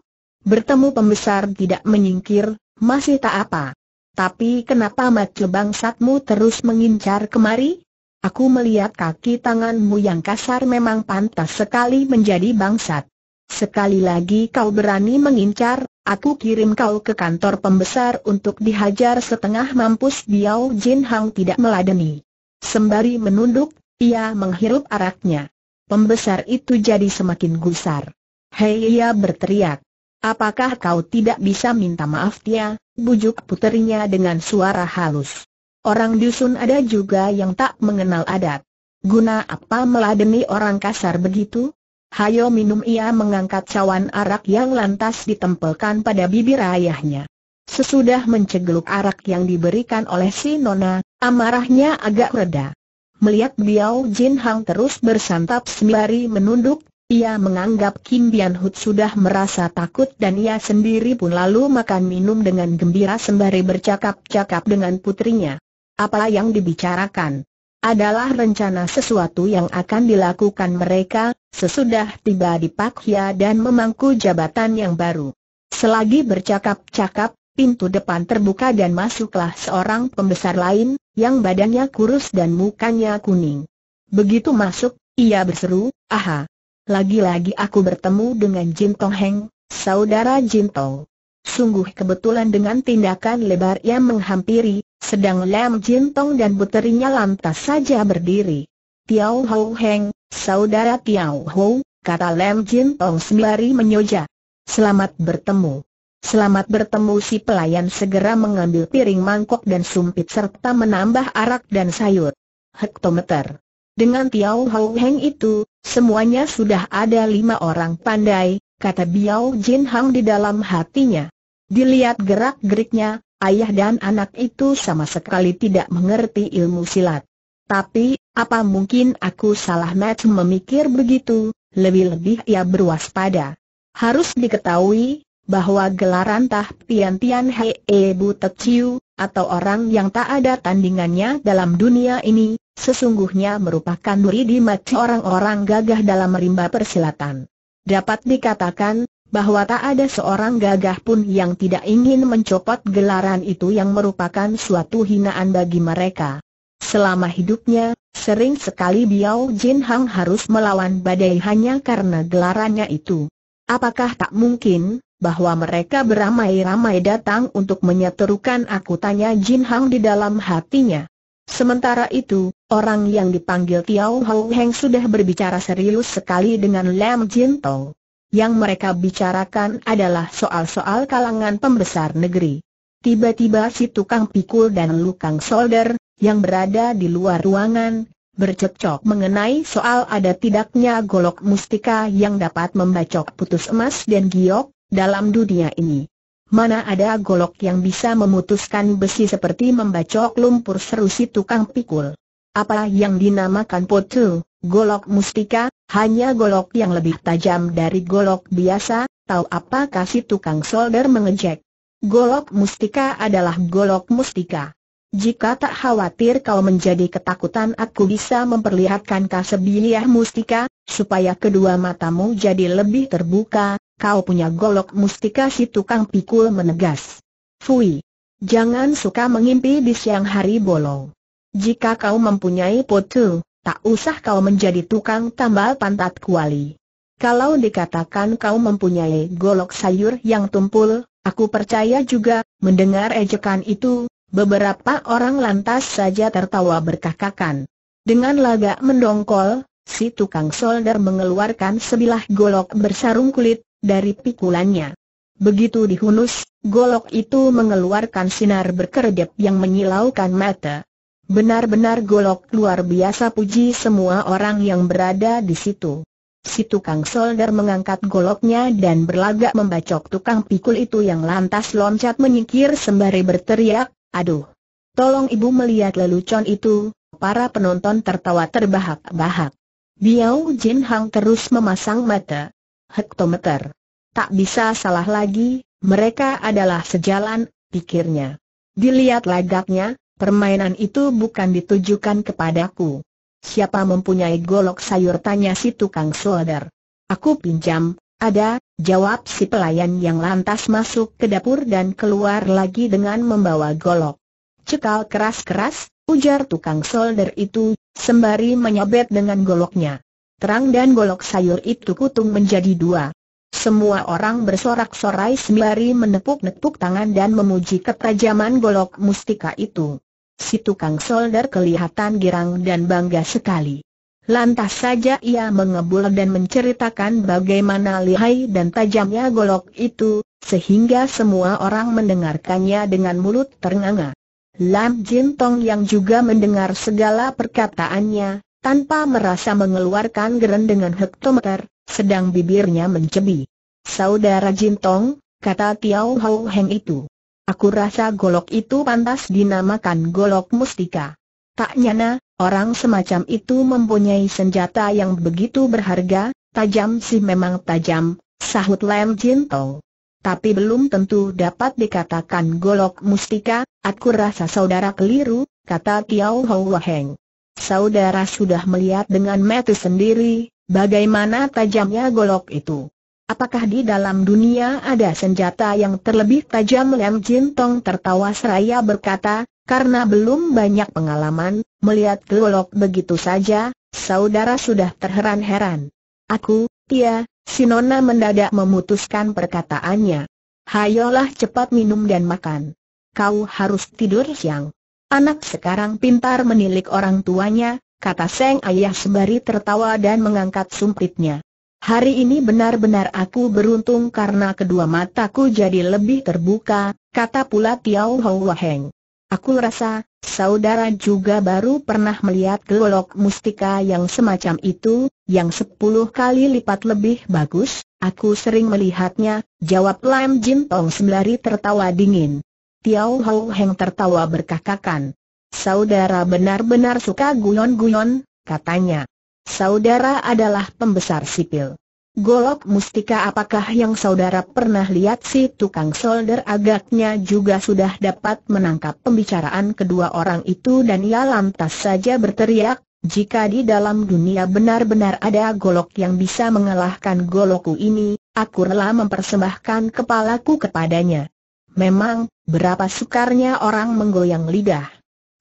Bertemu pembesar tidak menyingkir, masih tak apa. Tapi kenapa mata bangsatmu terus mengincar kemari? Aku melihat kaki tanganmu yang kasar memang pantas sekali menjadi bangsat. Sekali lagi kau berani mengincar, aku kirim kau ke kantor pembesar untuk dihajar setengah mampus Biao Jin Hang tidak meladeni. Sembari menunduk, ia menghirup araknya. Pembesar itu jadi semakin gusar. Hei ia berteriak. Apakah kau tidak bisa minta maaf dia? Bujuk puterinya dengan suara halus. Orang dusun ada juga yang tak mengenal adat. Guna apa meladeni orang kasar begitu? Hayo minum ia mengangkat cawan arak yang lantas ditempelkan pada bibir ayahnya. Sesudah mencegeluk arak yang diberikan oleh si Nona, amarahnya agak reda. Melihat Biao Jin Hang terus bersantap sembari menunduk ia menganggap Kim Bian Hut sudah merasa takut dan ia sendiri pun lalu makan minum dengan gembira sembari bercakap-cakap dengan putrinya. Apa yang dibicarakan? Adalah rencana sesuatu yang akan dilakukan mereka, sesudah tiba di Pak Hia dan memangku jabatan yang baru. Selagi bercakap-cakap, pintu depan terbuka dan masuklah seorang pembesar lain, yang badannya kurus dan mukanya kuning. Begitu masuk, ia berseru, aha, lagi-lagi aku bertemu dengan Jin Tong Heng, saudara Jin Tong. Sungguh kebetulan dengan tindakan lebar yang menghampiri, sedang Lam Jin Tong dan puterinya lantas saja berdiri. Tiao Hou Heng, saudara Tiao Hou, kata Lam Jin Tong sembari menyoja. Selamat bertemu. Selamat bertemu si pelayan segera mengambil piring mangkok dan sumpit serta menambah arak dan sayur. Hektometer. Dengan Tiao Hou Heng itu, semuanya sudah ada lima orang pandai, kata Biao Jin Hang di dalam hatinya. Dilihat gerak-geriknya, ayah dan anak itu sama sekali tidak mengerti ilmu silat. Tapi, apa mungkin aku salah match memikir begitu, lebih-lebih ia berwaspada. Harus diketahui, bahwa gelaran tah Tian Tian Hei Bu Te Chiu, atau orang yang tak ada tandingannya dalam dunia ini, sesungguhnya merupakan di mati orang-orang gagah dalam rimba persilatan. Dapat dikatakan, bahwa tak ada seorang gagah pun yang tidak ingin mencopot gelaran itu yang merupakan suatu hinaan bagi mereka. Selama hidupnya, sering sekali Biao Jin Hang harus melawan badai hanya karena gelarannya itu. Apakah tak mungkin, bahwa mereka beramai-ramai datang untuk menyeterukan aku tanya Jin Hang di dalam hatinya. Sementara itu, Orang yang dipanggil Tiao Hou Heng sudah berbicara serius sekali dengan Lam Jin Tong. Yang mereka bicarakan adalah soal-soal kalangan pembesar negeri. Tiba-tiba si tukang pikul dan lukang solder, yang berada di luar ruangan, bercekcok mengenai soal ada tidaknya golok mustika yang dapat membacok putus emas dan giok, dalam dunia ini. Mana ada golok yang bisa memutuskan besi seperti membacok lumpur seru si tukang pikul apa yang dinamakan potu, golok mustika, hanya golok yang lebih tajam dari golok biasa, tahu apa kasih tukang solder mengejek. Golok mustika adalah golok mustika. Jika tak khawatir kau menjadi ketakutan aku bisa memperlihatkan kasebiliah mustika, supaya kedua matamu jadi lebih terbuka, kau punya golok mustika si tukang pikul menegas. Fui! Jangan suka mengimpi di siang hari bolong. Jika kau mempunyai potu, tak usah kau menjadi tukang tambal pantat kuali. Kalau dikatakan kau mempunyai golok sayur yang tumpul, aku percaya juga, mendengar ejekan itu, beberapa orang lantas saja tertawa berkakakan. Dengan lagak mendongkol, si tukang solder mengeluarkan sebilah golok bersarung kulit, dari pikulannya. Begitu dihunus, golok itu mengeluarkan sinar berkedip yang menyilaukan mata. Benar-benar golok luar biasa puji semua orang yang berada di situ. Si tukang solder mengangkat goloknya dan berlagak membacok tukang pikul itu yang lantas loncat menyingkir sembari berteriak, aduh! Tolong ibu melihat lelucon itu, para penonton tertawa terbahak-bahak. Biao Jin Hang terus memasang mata. Hektometer. Tak bisa salah lagi, mereka adalah sejalan, pikirnya. Dilihat lagaknya, Permainan itu bukan ditujukan kepadaku. Siapa mempunyai golok sayur tanya si tukang solder. Aku pinjam, ada, jawab si pelayan yang lantas masuk ke dapur dan keluar lagi dengan membawa golok. Cekal keras-keras, ujar tukang solder itu, sembari menyabet dengan goloknya. Terang dan golok sayur itu kutung menjadi dua. Semua orang bersorak-sorai sembari menepuk-nepuk tangan dan memuji ketajaman golok mustika itu. Si tukang solder kelihatan girang dan bangga sekali. Lantas saja ia mengebul dan menceritakan bagaimana lihai dan tajamnya golok itu, sehingga semua orang mendengarkannya dengan mulut ternganga. Lam Jin Tong yang juga mendengar segala perkataannya, tanpa merasa mengeluarkan dengan hektometer, sedang bibirnya mencebi. Saudara Jin Tong, kata Tiao Hou Heng itu. Aku rasa golok itu pantas dinamakan golok mustika. Tak nyana, orang semacam itu mempunyai senjata yang begitu berharga, tajam sih memang tajam, sahut Lem Tong. Tapi belum tentu dapat dikatakan golok mustika, aku rasa saudara keliru, kata Tiao Hou Waheng. Saudara sudah melihat dengan mata sendiri, bagaimana tajamnya golok itu. Apakah di dalam dunia ada senjata yang terlebih tajam Lam Jin Tong tertawa seraya berkata, karena belum banyak pengalaman, melihat gelok begitu saja, saudara sudah terheran-heran. Aku, Tia, Sinona mendadak memutuskan perkataannya. Hayolah cepat minum dan makan. Kau harus tidur siang. Anak sekarang pintar menilik orang tuanya, kata Seng Ayah sembari tertawa dan mengangkat sumpitnya. Hari ini benar-benar aku beruntung karena kedua mataku jadi lebih terbuka, kata pula Tiau Hou Heng. Aku rasa, saudara juga baru pernah melihat gelolok mustika yang semacam itu, yang sepuluh kali lipat lebih bagus, aku sering melihatnya, jawab Lam Jin Tong sembari tertawa dingin. Tiau Hou Heng tertawa berkakakan. Saudara benar-benar suka guyon-guyon, katanya. Saudara adalah pembesar sipil. Golok mustika apakah yang saudara pernah lihat si tukang solder agaknya juga sudah dapat menangkap pembicaraan kedua orang itu dan ia lantas saja berteriak, jika di dalam dunia benar-benar ada golok yang bisa mengalahkan golokku ini, aku rela mempersembahkan kepalaku kepadanya. Memang, berapa sukarnya orang menggoyang lidah.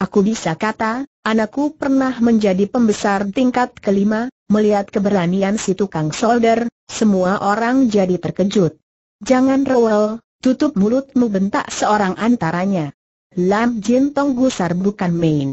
Aku bisa kata, Anakku pernah menjadi pembesar tingkat kelima, melihat keberanian si tukang solder, semua orang jadi terkejut. Jangan rewel, tutup mulutmu bentak seorang antaranya. Lam Jin Tong gusar bukan main.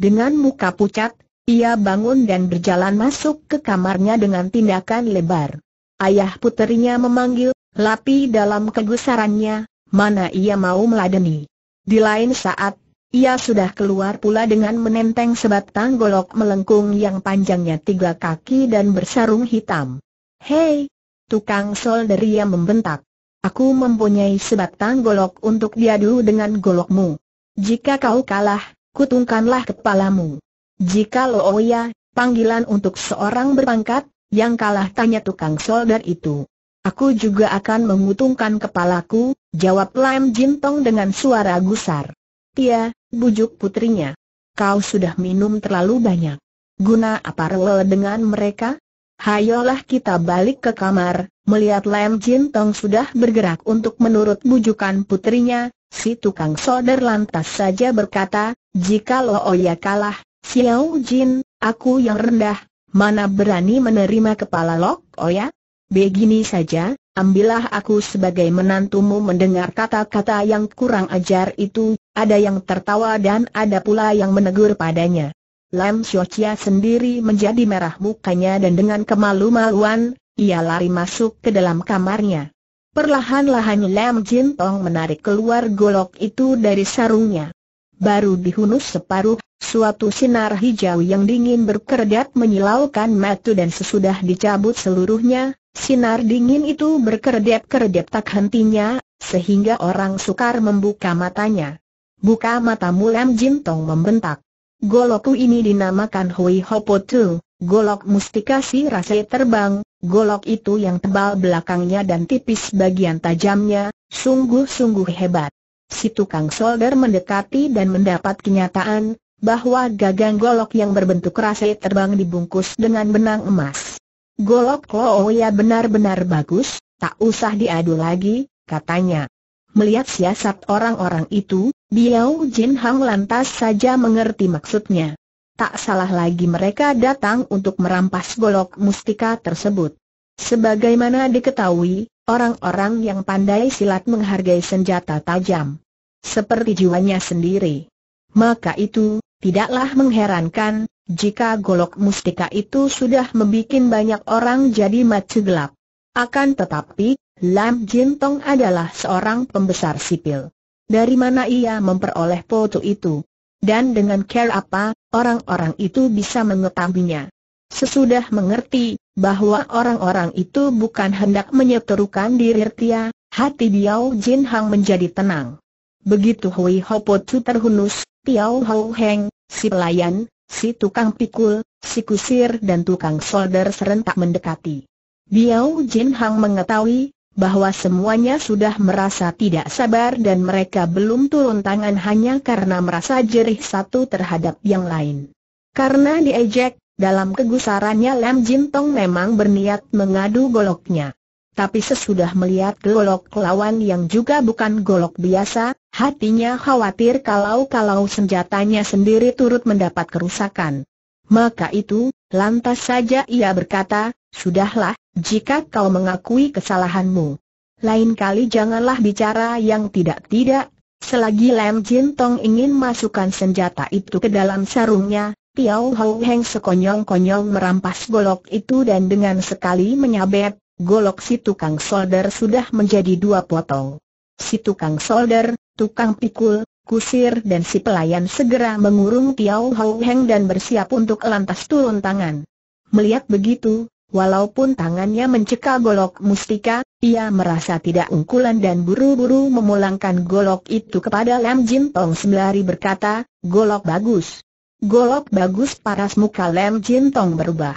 Dengan muka pucat, ia bangun dan berjalan masuk ke kamarnya dengan tindakan lebar. Ayah puterinya memanggil, lapi dalam kegusarannya, mana ia mau meladeni. Di lain saat, ia sudah keluar pula dengan menenteng sebatang golok melengkung yang panjangnya tiga kaki dan bersarung hitam. Hei! Tukang solder ia membentak. Aku mempunyai sebatang golok untuk diadu dengan golokmu. Jika kau kalah, kutungkanlah kepalamu. Jika Looya, oh panggilan untuk seorang berpangkat, yang kalah tanya tukang solder itu. Aku juga akan mengutungkan kepalaku, jawab Lam Jintong dengan suara gusar. Tia, bujuk putrinya. Kau sudah minum terlalu banyak. Guna apa rewel dengan mereka? Hayolah kita balik ke kamar, melihat Lam Jin Tong sudah bergerak untuk menurut bujukan putrinya, si tukang solder lantas saja berkata, jika Lo Oya oh kalah, Xiao Jin, aku yang rendah, mana berani menerima kepala lo Oya? Oh Begini saja, ambillah aku sebagai menantumu mendengar kata-kata yang kurang ajar itu, ada yang tertawa dan ada pula yang menegur padanya. Lam Xiaoqia sendiri menjadi merah mukanya dan dengan kemalu-maluan, ia lari masuk ke dalam kamarnya. Perlahan-lahan Lam Jintong menarik keluar golok itu dari sarungnya. Baru dihunus separuh, suatu sinar hijau yang dingin berkedap menyilaukan mata dan sesudah dicabut seluruhnya, Sinar dingin itu berkeredep-keredep tak hentinya, sehingga orang sukar membuka matanya. Buka mata Lam Jin Tong membentak. Golokku ini dinamakan Hui Hopo Tu, golok mustika si rase terbang, golok itu yang tebal belakangnya dan tipis bagian tajamnya, sungguh-sungguh hebat. Si tukang solder mendekati dan mendapat kenyataan, bahwa gagang golok yang berbentuk rase terbang dibungkus dengan benang emas. Golok oh, oh, ya benar-benar bagus, tak usah diadu lagi, katanya. Melihat siasat orang-orang itu, Biao Jin Hang lantas saja mengerti maksudnya. Tak salah lagi mereka datang untuk merampas golok mustika tersebut. Sebagaimana diketahui, orang-orang yang pandai silat menghargai senjata tajam. Seperti jiwanya sendiri. Maka itu, tidaklah mengherankan, jika golok mustika itu sudah membuat banyak orang jadi mati gelap. Akan tetapi, Lam Jin Tong adalah seorang pembesar sipil. Dari mana ia memperoleh foto itu? Dan dengan care apa, orang-orang itu bisa mengetahuinya? Sesudah mengerti bahwa orang-orang itu bukan hendak menyeterukan diri Tia, hati Biao Jin Hang menjadi tenang. Begitu Hui Hopo Chu terhunus, Tiao Hou Heng, si pelayan, Si tukang pikul, si kusir dan tukang solder serentak mendekati. Biao Jin Hang mengetahui bahwa semuanya sudah merasa tidak sabar dan mereka belum turun tangan hanya karena merasa jerih satu terhadap yang lain. Karena diejek, dalam kegusarannya Lam Jin Tong memang berniat mengadu goloknya. Tapi sesudah melihat golok lawan yang juga bukan golok biasa, hatinya khawatir kalau-kalau senjatanya sendiri turut mendapat kerusakan. Maka itu, lantas saja ia berkata, Sudahlah, jika kau mengakui kesalahanmu. Lain kali janganlah bicara yang tidak-tidak. Selagi Lam Jin Tong ingin masukkan senjata itu ke dalam sarungnya, Piao Hou Heng sekonyong-konyong merampas golok itu dan dengan sekali menyabet, golok si tukang solder sudah menjadi dua potong. Si tukang solder, tukang pikul, kusir dan si pelayan segera mengurung Tiao Hou Heng dan bersiap untuk lantas turun tangan. Melihat begitu, walaupun tangannya mencekal golok mustika, ia merasa tidak ungkulan dan buru-buru memulangkan golok itu kepada Lam Jin Tong sembari berkata, golok bagus. Golok bagus paras muka Lam Jin Tong berubah.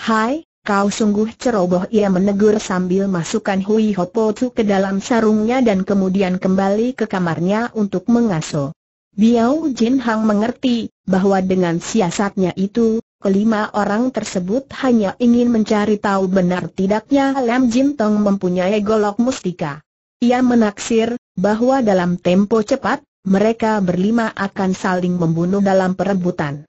Hai, kau sungguh ceroboh ia menegur sambil masukkan Hui Hopo ke dalam sarungnya dan kemudian kembali ke kamarnya untuk mengasuh. Biao Jin Hang mengerti bahwa dengan siasatnya itu, Kelima orang tersebut hanya ingin mencari tahu benar tidaknya Lam Jin Tong mempunyai golok mustika. Ia menaksir bahwa dalam tempo cepat, mereka berlima akan saling membunuh dalam perebutan.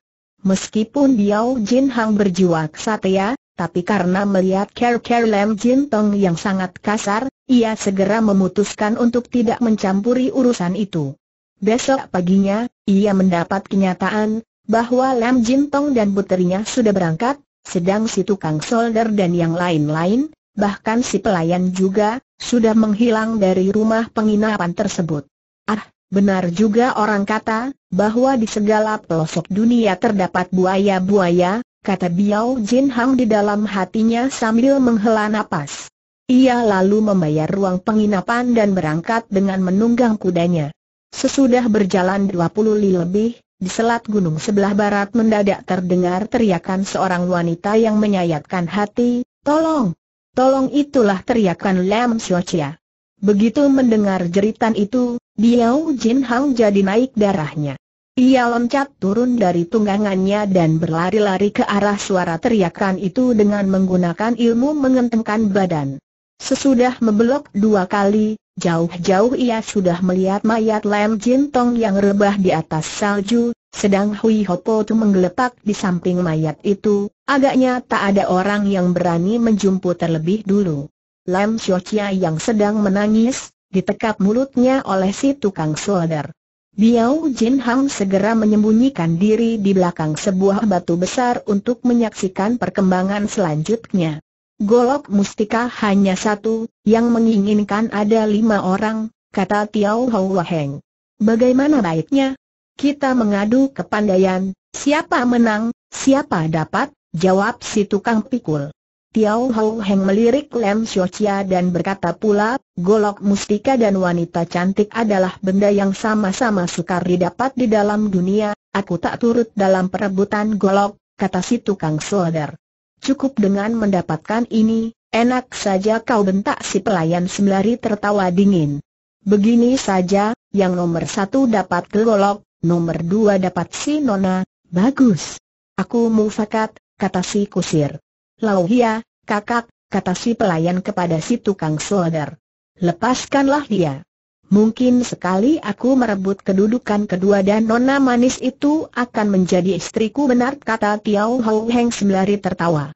Meskipun Biao Jin Hang berjiwa kesatria, tapi karena melihat Ker Ker Lam Jin Tong yang sangat kasar, ia segera memutuskan untuk tidak mencampuri urusan itu. Besok paginya, ia mendapat kenyataan bahwa Lam Jin Tong dan puterinya sudah berangkat, sedang si tukang solder dan yang lain-lain, bahkan si pelayan juga, sudah menghilang dari rumah penginapan tersebut. Ah, benar juga orang kata, bahwa di segala pelosok dunia terdapat buaya-buaya, kata Biao Jin Hang di dalam hatinya sambil menghela nafas. Ia lalu membayar ruang penginapan dan berangkat dengan menunggang kudanya. Sesudah berjalan 20 li lebih, di selat gunung sebelah barat mendadak terdengar teriakan seorang wanita yang menyayatkan hati, Tolong! Tolong itulah teriakan Lam Xiaochia. Begitu mendengar jeritan itu, Biao Jin Hang jadi naik darahnya. Ia loncat turun dari tunggangannya dan berlari-lari ke arah suara teriakan itu dengan menggunakan ilmu mengentengkan badan. Sesudah membelok dua kali, jauh-jauh ia sudah melihat mayat Lam Jintong yang rebah di atas salju, sedang Hui Hopo Tu menggeletak di samping mayat itu, agaknya tak ada orang yang berani menjumput terlebih dulu. Lam Xiaoqia yang sedang menangis, ditekap mulutnya oleh si tukang solder. Biao Jin Hang segera menyembunyikan diri di belakang sebuah batu besar untuk menyaksikan perkembangan selanjutnya. Golok mustika hanya satu, yang menginginkan ada lima orang, kata Tiao Hou Heng. Bagaimana baiknya? Kita mengadu kepandaian, siapa menang, siapa dapat, jawab si tukang pikul. Tiao Hou Heng melirik Lem Chia dan berkata pula, golok mustika dan wanita cantik adalah benda yang sama-sama sukar didapat di dalam dunia, aku tak turut dalam perebutan golok, kata si tukang solder. Cukup dengan mendapatkan ini, enak saja kau bentak si pelayan sembari tertawa dingin. Begini saja, yang nomor satu dapat golok, nomor dua dapat si nona, bagus. Aku mufakat, kata si kusir. Lau Hia, kakak, kata si pelayan kepada si tukang solder. Lepaskanlah dia. Mungkin sekali aku merebut kedudukan kedua dan nona manis itu akan menjadi istriku benar kata Tiao Hou Heng sembari tertawa.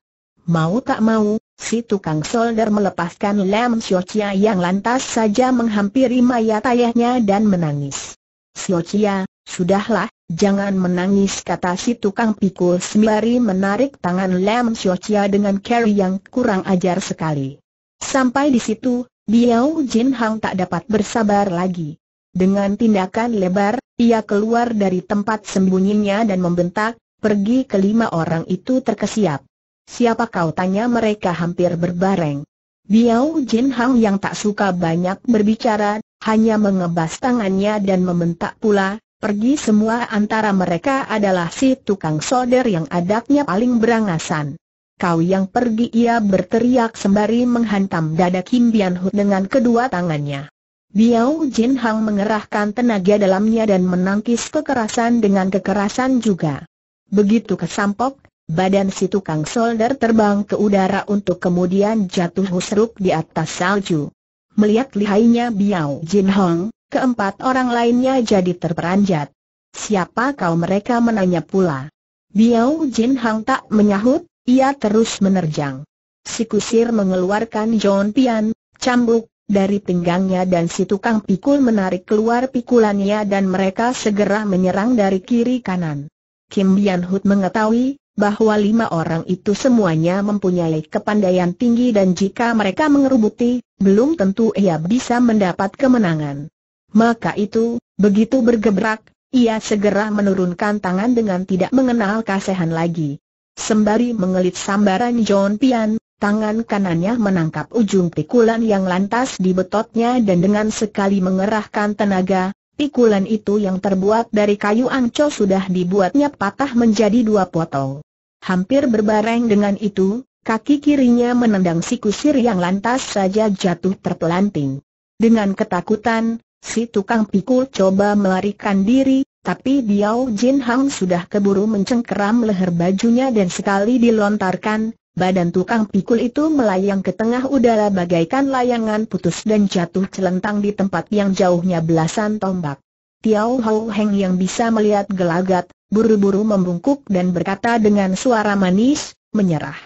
Mau tak mau, si tukang solder melepaskan Lam Chia yang lantas saja menghampiri mayat ayahnya dan menangis. Chia, sudahlah, Jangan menangis kata si tukang pikul sembari menarik tangan Lam Chia dengan carry yang kurang ajar sekali. Sampai di situ, Biao Jin Hang tak dapat bersabar lagi. Dengan tindakan lebar, ia keluar dari tempat sembunyinya dan membentak, pergi ke lima orang itu terkesiap. Siapa kau tanya mereka hampir berbareng. Biao Jin Hang yang tak suka banyak berbicara, hanya mengebas tangannya dan membentak pula, Pergi semua antara mereka adalah si tukang solder yang adaknya paling berangasan. Kau yang pergi ia berteriak sembari menghantam dada Kim Bian Hu dengan kedua tangannya. Biao Jin Hang mengerahkan tenaga dalamnya dan menangkis kekerasan dengan kekerasan juga. Begitu kesampok, badan si tukang solder terbang ke udara untuk kemudian jatuh husruk di atas salju. Melihat lihainya Biao Jin Hang, keempat orang lainnya jadi terperanjat. Siapa kau mereka menanya pula. Biao Jin Hang tak menyahut, ia terus menerjang. Si kusir mengeluarkan John Pian, cambuk, dari pinggangnya dan si tukang pikul menarik keluar pikulannya dan mereka segera menyerang dari kiri kanan. Kim Bian Hut mengetahui, bahwa lima orang itu semuanya mempunyai kepandaian tinggi dan jika mereka mengerubuti, belum tentu ia bisa mendapat kemenangan. Maka itu, begitu bergebrak, ia segera menurunkan tangan dengan tidak mengenal kasihan lagi. Sembari mengelit sambaran John Pian, tangan kanannya menangkap ujung pikulan yang lantas di betotnya dan dengan sekali mengerahkan tenaga, pikulan itu yang terbuat dari kayu angco sudah dibuatnya patah menjadi dua potong. Hampir berbareng dengan itu, kaki kirinya menendang si kusir yang lantas saja jatuh terpelanting. Dengan ketakutan, Si tukang pikul coba melarikan diri, tapi Biao Jin Hang sudah keburu mencengkeram leher bajunya dan sekali dilontarkan, badan tukang pikul itu melayang ke tengah udara bagaikan layangan putus dan jatuh celentang di tempat yang jauhnya belasan tombak. Tiao Hou Heng yang bisa melihat gelagat, buru-buru membungkuk dan berkata dengan suara manis, menyerah.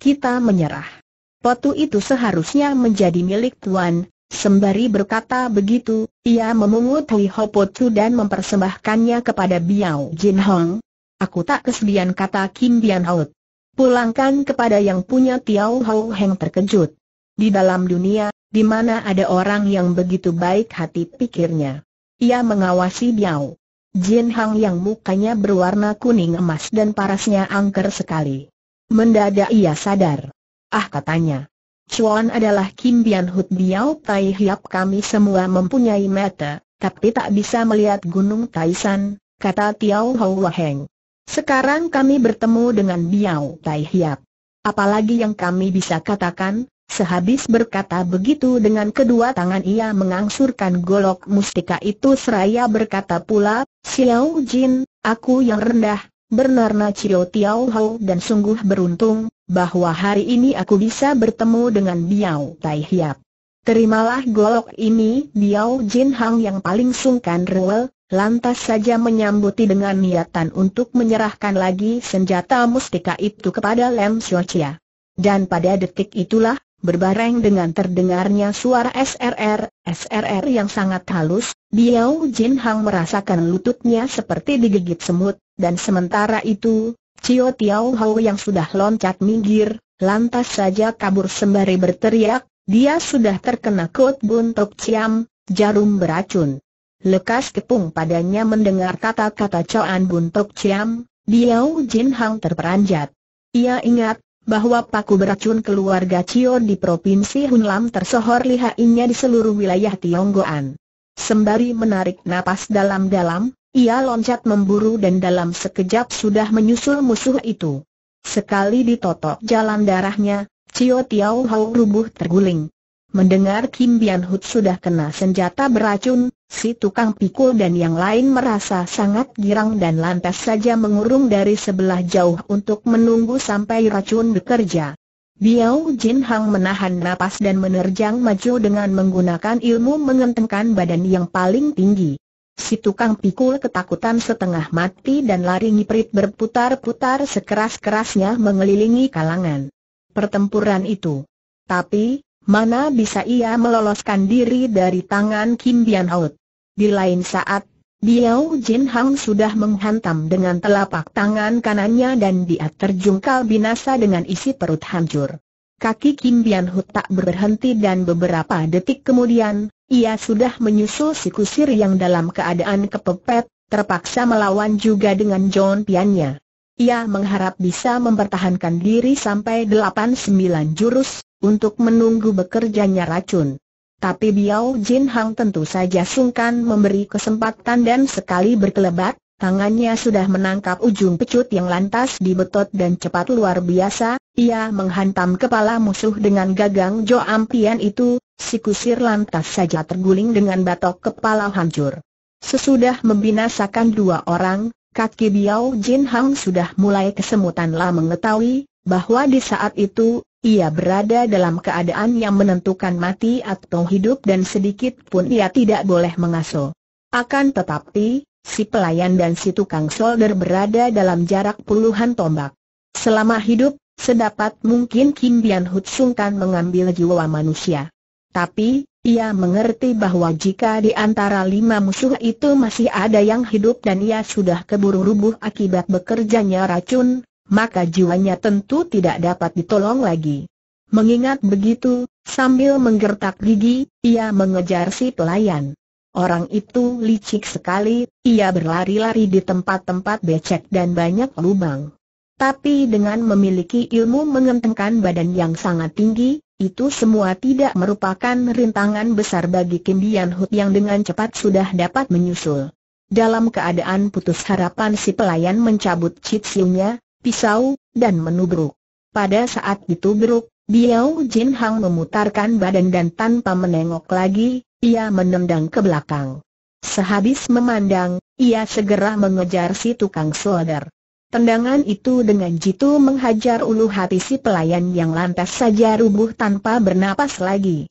Kita menyerah. Potu itu seharusnya menjadi milik Tuan, Sembari berkata begitu, ia memungut Hui po Chu dan mempersembahkannya kepada Biao Jin Hong. Aku tak kesedihan kata Kim Bian Hout. Pulangkan kepada yang punya Tiao Hou Heng terkejut. Di dalam dunia, di mana ada orang yang begitu baik hati pikirnya. Ia mengawasi Biao. Jin Hang yang mukanya berwarna kuning emas dan parasnya angker sekali. Mendadak ia sadar. Ah katanya, Chuan adalah Kim Bian Hut Biao Tai Hiap kami semua mempunyai mata, tapi tak bisa melihat Gunung Taishan, kata Tiao Hou Waheng. Sekarang kami bertemu dengan Biao Tai Hiap. Apalagi yang kami bisa katakan, sehabis berkata begitu dengan kedua tangan ia mengangsurkan golok mustika itu seraya berkata pula, Xiao Jin, aku yang rendah, bernarna Cio Tiao Hou dan sungguh beruntung, bahwa hari ini aku bisa bertemu dengan Biao Tai Hiap. Terimalah golok ini Biao Jin Hang yang paling sungkan rewel, lantas saja menyambuti dengan niatan untuk menyerahkan lagi senjata mustika itu kepada Lem Xiao Chia. Dan pada detik itulah, berbareng dengan terdengarnya suara SRR, SRR yang sangat halus, Biao Jin Hang merasakan lututnya seperti digigit semut, dan sementara itu, Cio Tiao Hou yang sudah loncat minggir, lantas saja kabur sembari berteriak, dia sudah terkena kot buntok ciam, jarum beracun. Lekas kepung padanya mendengar kata-kata Coan Buntok Ciam, Biao Jin Hang terperanjat. Ia ingat, bahwa paku beracun keluarga Cio di Provinsi Hunlam tersohor lihainya di seluruh wilayah Tionggoan. Sembari menarik napas dalam-dalam, ia loncat memburu dan dalam sekejap sudah menyusul musuh itu. Sekali ditotok jalan darahnya, Cio Tiao Hao rubuh terguling. Mendengar Kim Bian Hut sudah kena senjata beracun, si tukang pikul dan yang lain merasa sangat girang dan lantas saja mengurung dari sebelah jauh untuk menunggu sampai racun bekerja. Biao Jin Hang menahan napas dan menerjang maju dengan menggunakan ilmu mengentengkan badan yang paling tinggi. Si tukang pikul ketakutan setengah mati dan lari ngiprit berputar-putar sekeras-kerasnya mengelilingi kalangan pertempuran itu. Tapi, mana bisa ia meloloskan diri dari tangan Kim Bian Hout. Di lain saat, Biao Jin Hang sudah menghantam dengan telapak tangan kanannya dan dia terjungkal binasa dengan isi perut hancur. Kaki Kim Bian Hut tak berhenti dan beberapa detik kemudian, ia sudah menyusul si kusir yang dalam keadaan kepepet, terpaksa melawan juga dengan John Piannya. Ia mengharap bisa mempertahankan diri sampai 8-9 jurus, untuk menunggu bekerjanya racun. Tapi Biao Jin Hang tentu saja sungkan memberi kesempatan dan sekali berkelebat, Tangannya sudah menangkap ujung pecut yang lantas dibetot dan cepat luar biasa, ia menghantam kepala musuh dengan gagang Jo Ampian itu, si kusir lantas saja terguling dengan batok kepala hancur. Sesudah membinasakan dua orang, kaki Biao Jin Hang sudah mulai kesemutan lah mengetahui, bahwa di saat itu, ia berada dalam keadaan yang menentukan mati atau hidup dan sedikit pun ia tidak boleh mengasuh. Akan tetapi, si pelayan dan si tukang solder berada dalam jarak puluhan tombak. Selama hidup, sedapat mungkin Kim Bian Hut sungkan mengambil jiwa manusia. Tapi, ia mengerti bahwa jika di antara lima musuh itu masih ada yang hidup dan ia sudah keburu rubuh akibat bekerjanya racun, maka jiwanya tentu tidak dapat ditolong lagi. Mengingat begitu, sambil menggertak gigi, ia mengejar si pelayan. Orang itu licik sekali, ia berlari-lari di tempat-tempat becek dan banyak lubang. Tapi dengan memiliki ilmu mengentengkan badan yang sangat tinggi, itu semua tidak merupakan rintangan besar bagi Kim Dian Hut yang dengan cepat sudah dapat menyusul. Dalam keadaan putus harapan si pelayan mencabut citsiunya, pisau, dan menubruk. Pada saat itu beruk, Biao Jin Hang memutarkan badan dan tanpa menengok lagi, ia menendang ke belakang. Sehabis memandang, ia segera mengejar si tukang solder. Tendangan itu dengan jitu menghajar ulu hati si pelayan yang lantas saja rubuh tanpa bernapas lagi.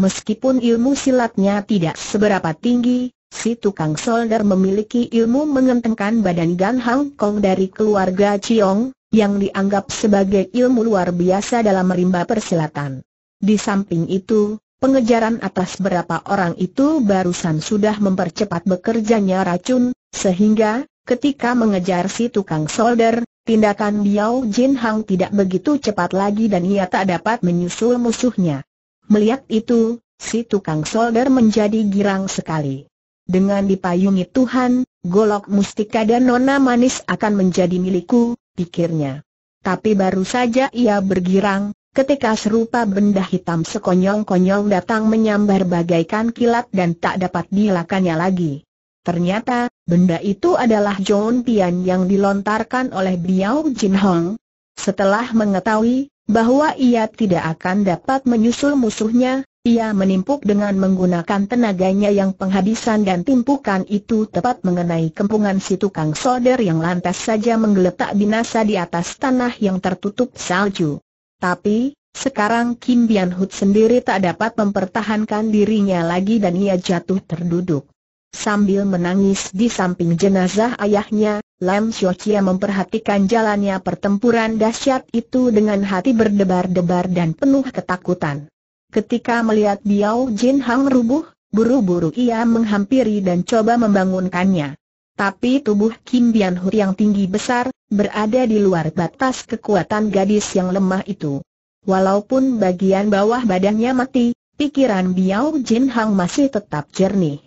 Meskipun ilmu silatnya tidak seberapa tinggi, si tukang solder memiliki ilmu mengentengkan badan Gan Hang Kong dari keluarga Chiong, yang dianggap sebagai ilmu luar biasa dalam rimba persilatan. Di samping itu, Pengejaran atas berapa orang itu barusan sudah mempercepat bekerjanya racun, sehingga, ketika mengejar si tukang solder, tindakan Biao Jin Hang tidak begitu cepat lagi dan ia tak dapat menyusul musuhnya. Melihat itu, si tukang solder menjadi girang sekali. Dengan dipayungi Tuhan, golok mustika dan nona manis akan menjadi milikku, pikirnya. Tapi baru saja ia bergirang, Ketika serupa benda hitam sekonyong-konyong datang menyambar bagaikan kilat dan tak dapat dilakannya lagi. Ternyata, benda itu adalah John Tian yang dilontarkan oleh Biao Jin Hong. Setelah mengetahui bahwa ia tidak akan dapat menyusul musuhnya, ia menimpuk dengan menggunakan tenaganya yang penghabisan dan timpukan itu tepat mengenai kempungan si tukang solder yang lantas saja menggeletak binasa di atas tanah yang tertutup salju. Tapi, sekarang Kim Bian Hut sendiri tak dapat mempertahankan dirinya lagi dan ia jatuh terduduk. Sambil menangis di samping jenazah ayahnya, Lam Chia memperhatikan jalannya pertempuran dahsyat itu dengan hati berdebar-debar dan penuh ketakutan. Ketika melihat Biao Jin Hang rubuh, buru-buru ia menghampiri dan coba membangunkannya. Tapi tubuh Kim Bian Hu yang tinggi besar, berada di luar batas kekuatan gadis yang lemah itu. Walaupun bagian bawah badannya mati, pikiran Biao Jin Hang masih tetap jernih.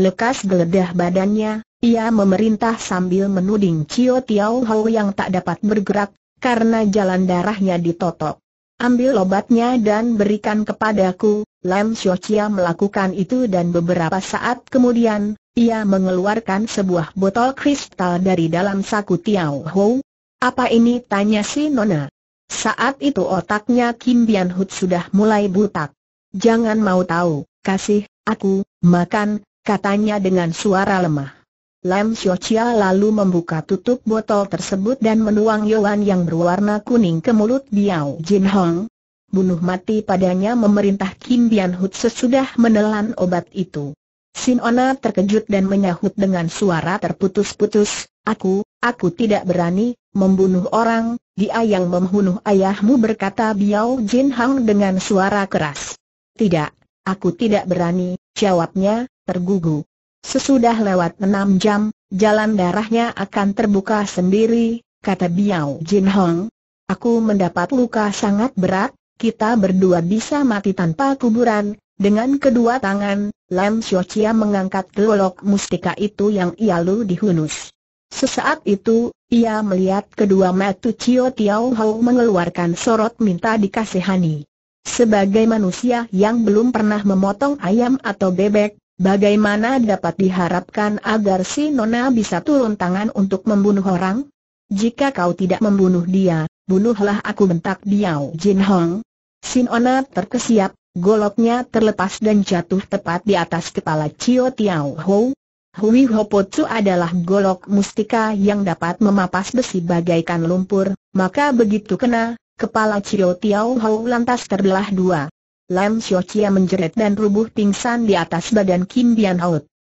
Lekas geledah badannya, ia memerintah sambil menuding Cio Tiao Hao yang tak dapat bergerak, karena jalan darahnya ditotok. Ambil obatnya dan berikan kepadaku, Lam Xiu Chia melakukan itu dan beberapa saat kemudian, ia mengeluarkan sebuah botol kristal dari dalam saku Tiao Ho. Apa ini? tanya si Nona. Saat itu otaknya Kim Bian Hut sudah mulai butak. Jangan mau tahu, kasih, aku, makan, katanya dengan suara lemah. Lam Chia lalu membuka tutup botol tersebut dan menuang Yoan yang berwarna kuning ke mulut Biao Jin Hong. Bunuh mati padanya memerintah Kim Bian Hut sesudah menelan obat itu. Sinona terkejut dan menyahut dengan suara terputus-putus, aku, aku tidak berani, membunuh orang, dia yang membunuh ayahmu berkata Biao Jin Hang dengan suara keras. Tidak, aku tidak berani, jawabnya, tergugu. Sesudah lewat enam jam, jalan darahnya akan terbuka sendiri, kata Biao Jin Hang. Aku mendapat luka sangat berat, kita berdua bisa mati tanpa kuburan, dengan kedua tangan, Lam Xiaochia mengangkat gelolok mustika itu yang ia lalu dihunus. Sesaat itu, ia melihat kedua mata Cio Tiao Hou mengeluarkan sorot minta dikasihani. Sebagai manusia yang belum pernah memotong ayam atau bebek, bagaimana dapat diharapkan agar si Nona bisa turun tangan untuk membunuh orang? Jika kau tidak membunuh dia, bunuhlah aku bentak Diao Jin Hong. Sinona terkesiap, Goloknya terlepas dan jatuh tepat di atas kepala Cio Tiao Ho. Po Hopotsu adalah golok mustika yang dapat memapas besi bagaikan lumpur, maka begitu kena, kepala Cio Tiao Hou lantas terbelah dua. Lam Xiao Chia menjerit dan rubuh pingsan di atas badan Kim Bian Hout.